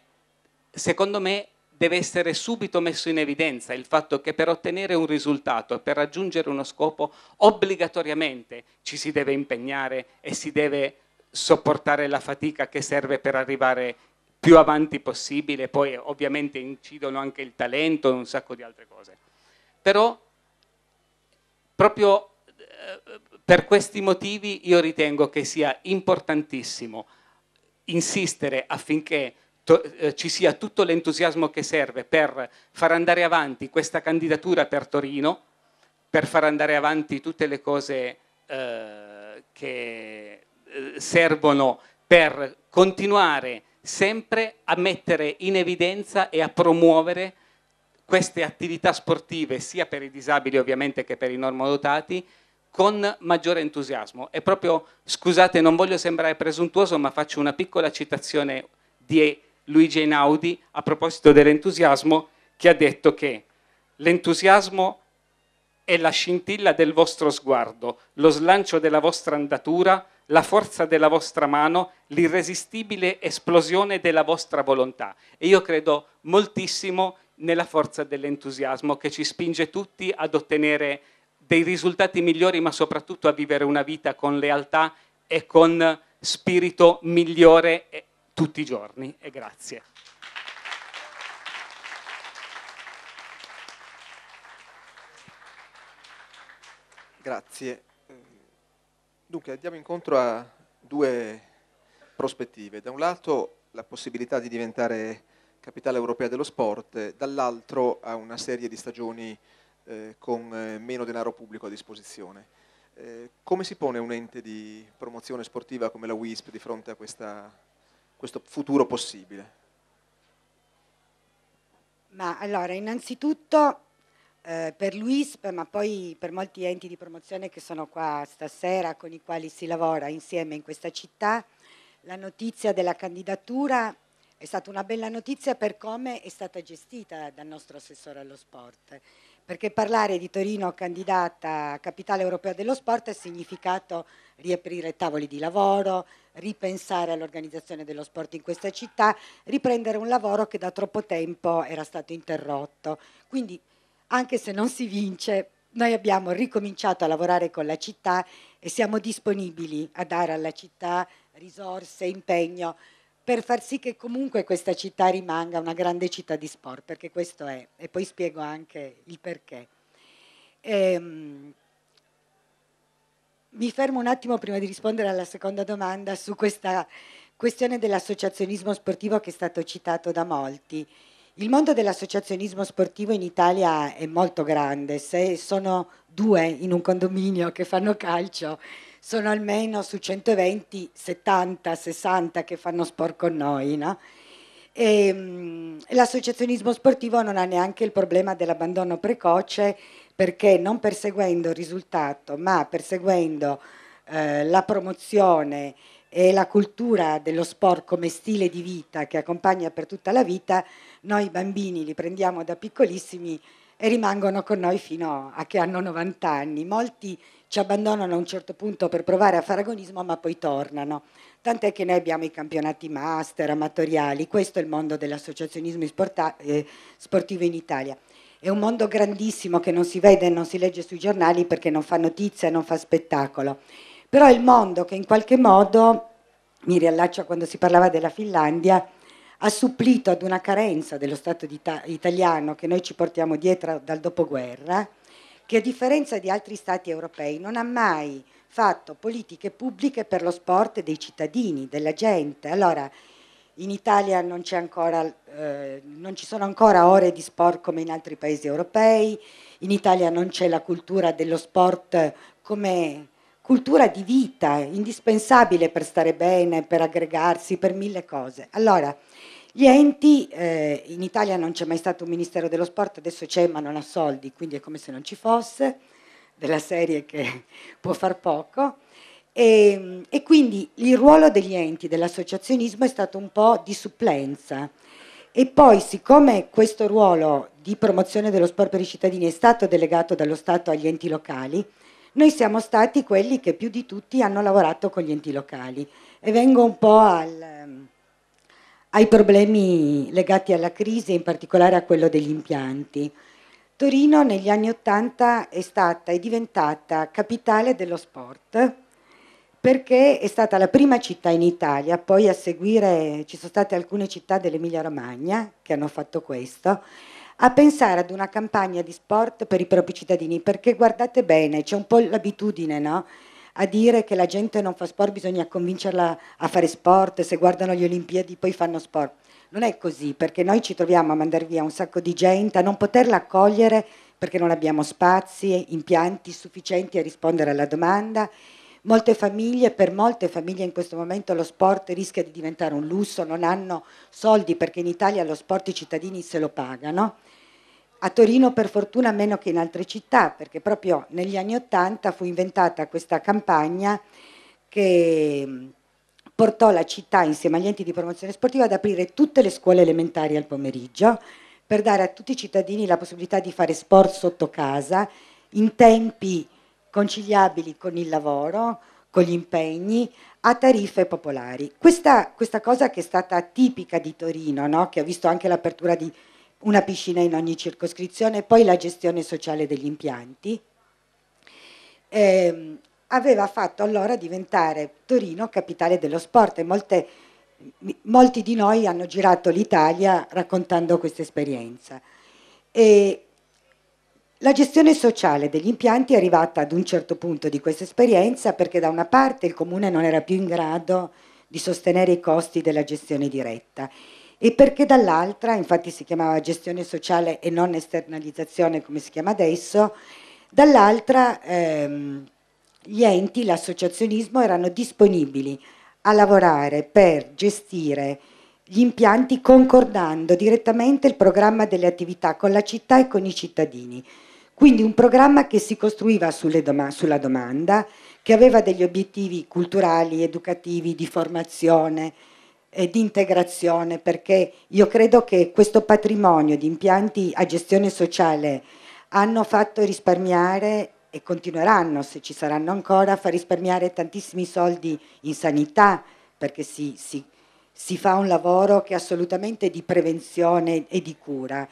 secondo me deve essere subito messo in evidenza il fatto che per ottenere un risultato, per raggiungere uno scopo, obbligatoriamente ci si deve impegnare e si deve sopportare la fatica che serve per arrivare più avanti possibile, poi ovviamente incidono anche il talento e un sacco di altre cose. Però proprio eh, per questi motivi io ritengo che sia importantissimo insistere affinché eh, ci sia tutto l'entusiasmo che serve per far andare avanti questa candidatura per Torino, per far andare avanti tutte le cose eh, che eh, servono per continuare sempre a mettere in evidenza e a promuovere queste attività sportive sia per i disabili ovviamente che per i normodotati con maggiore entusiasmo. E proprio, scusate, non voglio sembrare presuntuoso, ma faccio una piccola citazione di Luigi Einaudi a proposito dell'entusiasmo che ha detto che l'entusiasmo è la scintilla del vostro sguardo, lo slancio della vostra andatura, la forza della vostra mano, l'irresistibile esplosione della vostra volontà. E io credo moltissimo nella forza dell'entusiasmo che ci spinge tutti ad ottenere dei risultati migliori, ma soprattutto a vivere una vita con lealtà e con spirito migliore tutti i giorni e grazie. Grazie. Dunque andiamo incontro a due prospettive. Da un lato la possibilità di diventare capitale europea dello sport, dall'altro a una serie di stagioni eh, con eh, meno denaro pubblico a disposizione. Eh, come si pone un ente di promozione sportiva come la WISP di fronte a questa questo futuro possibile? Ma allora, innanzitutto eh, per l'UISP, ma poi per molti enti di promozione che sono qua stasera, con i quali si lavora insieme in questa città, la notizia della candidatura è stata una bella notizia per come è stata gestita dal nostro assessore allo sport perché parlare di Torino candidata capitale europea dello sport ha significato riaprire tavoli di lavoro, ripensare all'organizzazione dello sport in questa città, riprendere un lavoro che da troppo tempo era stato interrotto. Quindi anche se non si vince, noi abbiamo ricominciato a lavorare con la città e siamo disponibili a dare alla città risorse, impegno per far sì che comunque questa città rimanga una grande città di sport, perché questo è, e poi spiego anche il perché. Ehm, mi fermo un attimo prima di rispondere alla seconda domanda su questa questione dell'associazionismo sportivo che è stato citato da molti. Il mondo dell'associazionismo sportivo in Italia è molto grande, se sono due in un condominio che fanno calcio, sono almeno su 120, 70, 60 che fanno sport con noi. No? E, ehm, l'associazionismo sportivo non ha neanche il problema dell'abbandono precoce perché non perseguendo il risultato, ma perseguendo eh, la promozione e la cultura dello sport come stile di vita che accompagna per tutta la vita, noi bambini li prendiamo da piccolissimi e rimangono con noi fino a che hanno 90 anni. Molti ci abbandonano a un certo punto per provare a fare agonismo, ma poi tornano. Tant'è che noi abbiamo i campionati master, amatoriali, questo è il mondo dell'associazionismo eh, sportivo in Italia. È un mondo grandissimo che non si vede e non si legge sui giornali perché non fa notizia, e non fa spettacolo. Però è il mondo che in qualche modo, mi riallaccio a quando si parlava della Finlandia, ha supplito ad una carenza dello Stato italiano che noi ci portiamo dietro dal dopoguerra, che a differenza di altri Stati europei non ha mai fatto politiche pubbliche per lo sport dei cittadini, della gente. Allora, in Italia non, ancora, eh, non, ci sono ancora ore di sport come in altri paesi europei, in Italia non c'è la cultura dello sport come cultura di vita, indispensabile per stare bene, per aggregarsi, per mille cose. Allora, gli enti, eh, in Italia non c'è mai stato un Ministero dello Sport, adesso c'è ma non ha soldi, quindi è come se non ci fosse, della serie che può far poco. E, ehm, e quindi il ruolo degli enti, dell'associazionismo è stato un po' di supplenza. E poi, siccome questo ruolo di promozione dello sport per i cittadini è stato delegato dallo Stato agli enti locali, noi siamo stati quelli che più di tutti hanno lavorato con gli enti locali. E vengo un po' al, ai problemi legati alla crisi in particolare a quello degli impianti. Torino negli anni Ottanta è stata e diventata capitale dello sport perché è stata la prima città in Italia, poi a seguire ci sono state alcune città dell'Emilia Romagna che hanno fatto questo, a pensare ad una campagna di sport per i propri cittadini, perché guardate bene, c'è un po' l'abitudine no? a dire che la gente non fa sport bisogna convincerla a fare sport, se guardano le Olimpiadi poi fanno sport. Non è così, perché noi ci troviamo a mandare via un sacco di gente, a non poterla accogliere perché non abbiamo spazi, impianti sufficienti a rispondere alla domanda. Molte famiglie, per molte famiglie in questo momento lo sport rischia di diventare un lusso, non hanno soldi perché in Italia lo sport i cittadini se lo pagano a Torino per fortuna meno che in altre città, perché proprio negli anni Ottanta fu inventata questa campagna che mm, portò la città insieme agli enti di promozione sportiva ad aprire tutte le scuole elementari al pomeriggio per dare a tutti i cittadini la possibilità di fare sport sotto casa in tempi conciliabili con il lavoro, con gli impegni, a tariffe popolari. Questa, questa cosa che è stata tipica di Torino, no? che ha visto anche l'apertura di una piscina in ogni circoscrizione, poi la gestione sociale degli impianti, eh, aveva fatto allora diventare Torino capitale dello sport e molte, molti di noi hanno girato l'Italia raccontando questa esperienza. E la gestione sociale degli impianti è arrivata ad un certo punto di questa esperienza perché da una parte il comune non era più in grado di sostenere i costi della gestione diretta e perché dall'altra, infatti si chiamava gestione sociale e non esternalizzazione come si chiama adesso, dall'altra ehm, gli enti, l'associazionismo erano disponibili a lavorare per gestire gli impianti concordando direttamente il programma delle attività con la città e con i cittadini. Quindi un programma che si costruiva doma sulla domanda, che aveva degli obiettivi culturali, educativi, di formazione, eh, di integrazione, perché io credo che questo patrimonio di impianti a gestione sociale hanno fatto risparmiare e continueranno, se ci saranno ancora, a far risparmiare tantissimi soldi in sanità, perché si, si, si fa un lavoro che è assolutamente di prevenzione e di cura.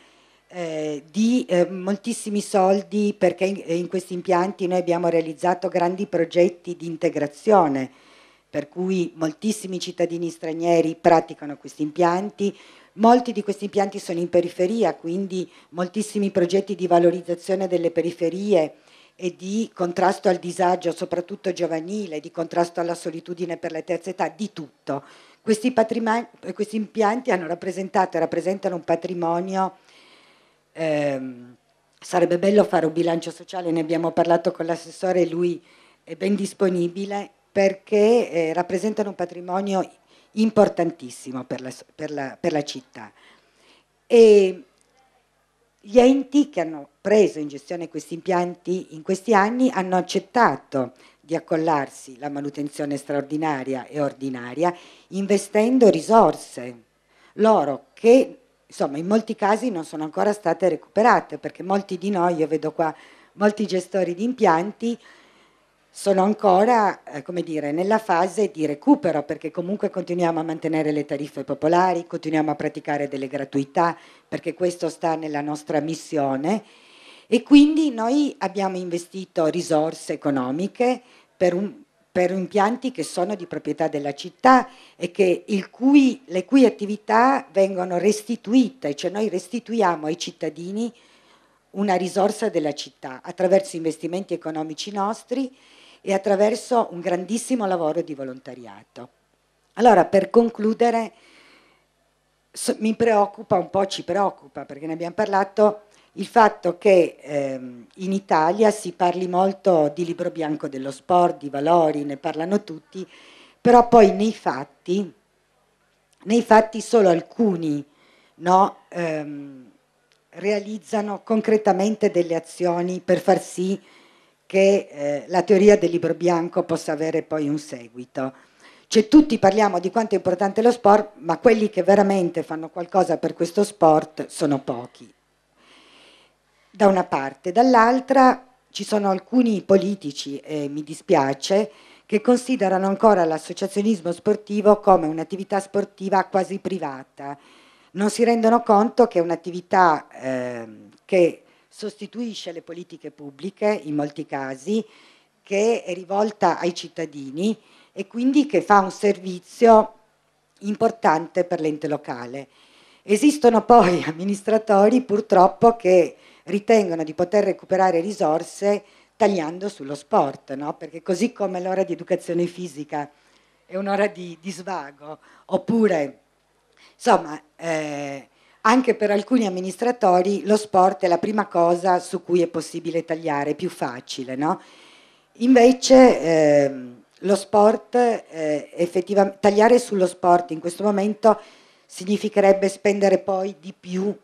Eh, di eh, moltissimi soldi perché in, in, questi impianti noi abbiamo realizzato grandi progetti di integrazione per cui moltissimi cittadini stranieri praticano questi impianti. Molti di questi impianti sono in periferia, quindi moltissimi progetti di valorizzazione delle periferie e di contrasto al disagio, soprattutto giovanile, di contrasto alla solitudine per la terza età, di tutto. Questi, questi impianti hanno rappresentato e rappresentano un patrimonio. Ehm, sarebbe bello fare un bilancio sociale, ne abbiamo parlato con l'assessore, lui è ben disponibile perché eh, rappresentano un patrimonio importantissimo per la, per la, per la città. E gli enti che hanno preso in gestione questi impianti in questi anni hanno accettato di accollarsi la manutenzione straordinaria e ordinaria investendo risorse loro che insomma in molti casi non sono ancora state recuperate perché molti di noi, io vedo qua molti gestori di impianti sono ancora eh, dire, nella fase di recupero perché comunque continuiamo a mantenere le tariffe popolari, continuiamo a praticare delle gratuità perché questo sta nella nostra missione e quindi noi abbiamo investito risorse economiche per, un, per impianti che sono di proprietà della città e che cui, le cui attività vengono restituite, cioè noi restituiamo ai cittadini una risorsa della città attraverso investimenti economici nostri e attraverso un grandissimo lavoro di volontariato. Allora, per concludere, so, mi preoccupa un po', ci preoccupa, perché ne abbiamo parlato, il fatto che ehm, in Italia si parli molto di libro bianco dello sport, di valori, ne parlano tutti, però poi nei fatti, nei fatti solo alcuni no, ehm, realizzano concretamente delle azioni per far sì che che eh, la teoria del libro bianco possa avere poi un seguito. Cioè, tutti parliamo di quanto è importante lo sport, ma quelli che veramente fanno qualcosa per questo sport sono pochi. Da una parte, dall'altra ci sono alcuni politici, eh, mi dispiace, che considerano ancora l'associazionismo sportivo come un'attività sportiva quasi privata. Non si rendono conto che è un'attività eh, che sostituisce le politiche pubbliche in molti casi, che è rivolta ai cittadini e quindi che fa un servizio importante per l'ente locale. Esistono poi amministratori purtroppo che ritengono di poter recuperare risorse tagliando sullo sport, no? perché così come l'ora di educazione fisica è un'ora di, di svago, oppure insomma eh, anche per alcuni amministratori lo sport è la prima cosa su cui è possibile tagliare, è più facile. No? Invece eh, lo sport, eh, effettivamente, tagliare sullo sport in questo momento significherebbe spendere poi di più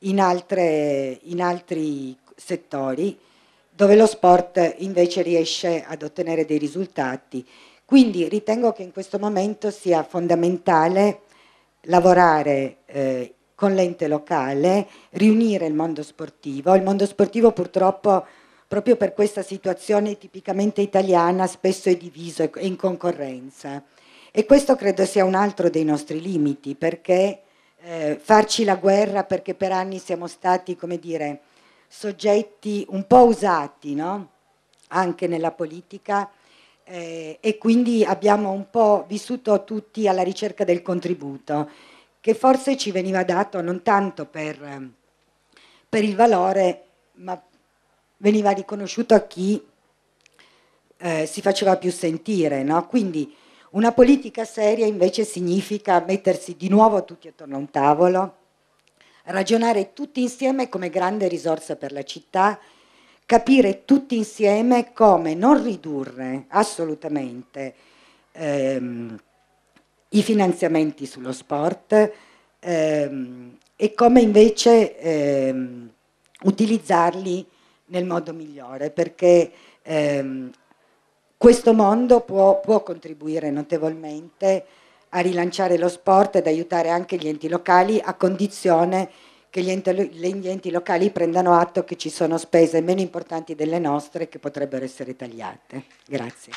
in, altre, in altri settori dove lo sport invece riesce ad ottenere dei risultati. Quindi ritengo che in questo momento sia fondamentale lavorare eh, con l'ente locale, riunire il mondo sportivo. Il mondo sportivo purtroppo, proprio per questa situazione tipicamente italiana, spesso è diviso e in concorrenza. E questo credo sia un altro dei nostri limiti, perché eh, farci la guerra, perché per anni siamo stati, come dire, soggetti un po' usati, no? anche nella politica eh, e quindi abbiamo un po' vissuto tutti alla ricerca del contributo che forse ci veniva dato non tanto per, ehm, per il valore, ma veniva riconosciuto a chi eh, si faceva più sentire. No? Quindi una politica seria invece significa mettersi di nuovo tutti attorno a un tavolo, ragionare tutti insieme come grande risorsa per la città, capire tutti insieme come non ridurre assolutamente ehm, i finanziamenti sullo sport ehm, e come invece ehm, utilizzarli nel modo migliore, perché ehm, questo mondo può, può, contribuire notevolmente a rilanciare lo sport ed aiutare anche gli enti locali a condizione che gli enti, gli enti locali prendano atto che ci sono spese meno importanti delle nostre che potrebbero essere tagliate. Grazie.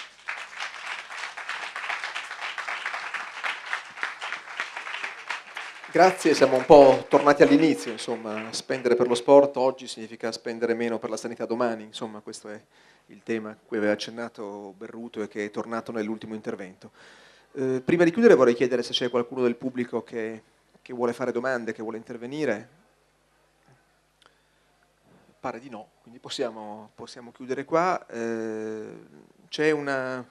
Grazie, siamo un po' tornati all'inizio, insomma, spendere per lo sport oggi significa spendere meno per la sanità domani, insomma, questo è il tema a cui aveva accennato Berruto e che è tornato nell'ultimo intervento. Eh, prima di chiudere vorrei chiedere se c'è qualcuno del pubblico che, che vuole fare domande, che vuole intervenire. Pare di no, quindi possiamo, possiamo chiudere qua. Eh, c'è una,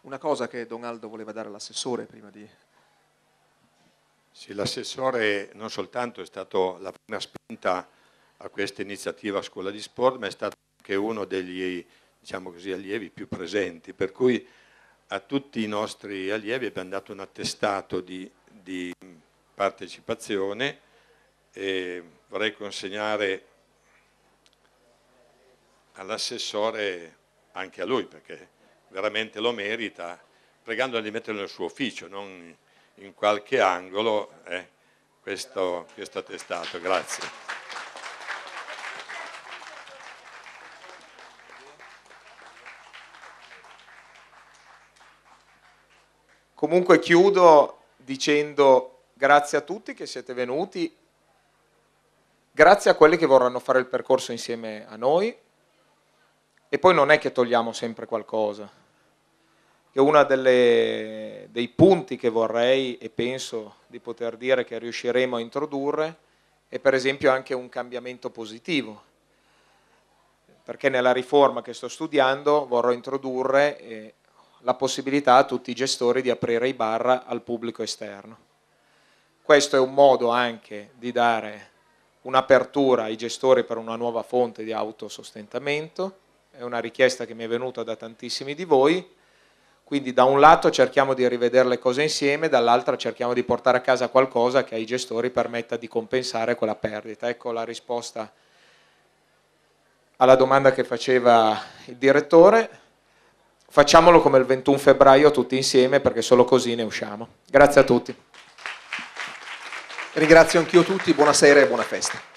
una cosa che Don Aldo voleva dare all'assessore prima di sì, l'assessore non soltanto è stato la prima spinta a questa iniziativa Scuola di Sport, ma è stato anche uno degli diciamo così, allievi più presenti, per cui a tutti i nostri allievi abbiamo dato un attestato di, di partecipazione e vorrei consegnare all'assessore anche a lui perché veramente lo merita pregandolo di metterlo nel suo ufficio non in qualche angolo eh, questo, questo attestato. Grazie. Comunque chiudo dicendo grazie a tutti che siete venuti, grazie a quelli che vorranno fare il percorso insieme a noi e poi non è che togliamo sempre qualcosa, che uno dei punti che vorrei e penso di poter dire che riusciremo a introdurre è per esempio anche un cambiamento positivo, perché nella riforma che sto studiando vorrò introdurre eh, la possibilità a tutti i gestori di aprire i bar al pubblico esterno. Questo è un modo anche di dare un'apertura ai gestori per una nuova fonte di autosostentamento, è una richiesta che mi è venuta da tantissimi di voi quindi da un lato cerchiamo di rivedere le cose insieme, dall'altro cerchiamo di portare a casa qualcosa che ai gestori permetta di compensare quella perdita. Ecco la risposta alla domanda che faceva il direttore. Facciamolo come il 21 febbraio tutti insieme perché solo così ne usciamo. Grazie a tutti. Ringrazio anch'io tutti, buonasera e buona festa.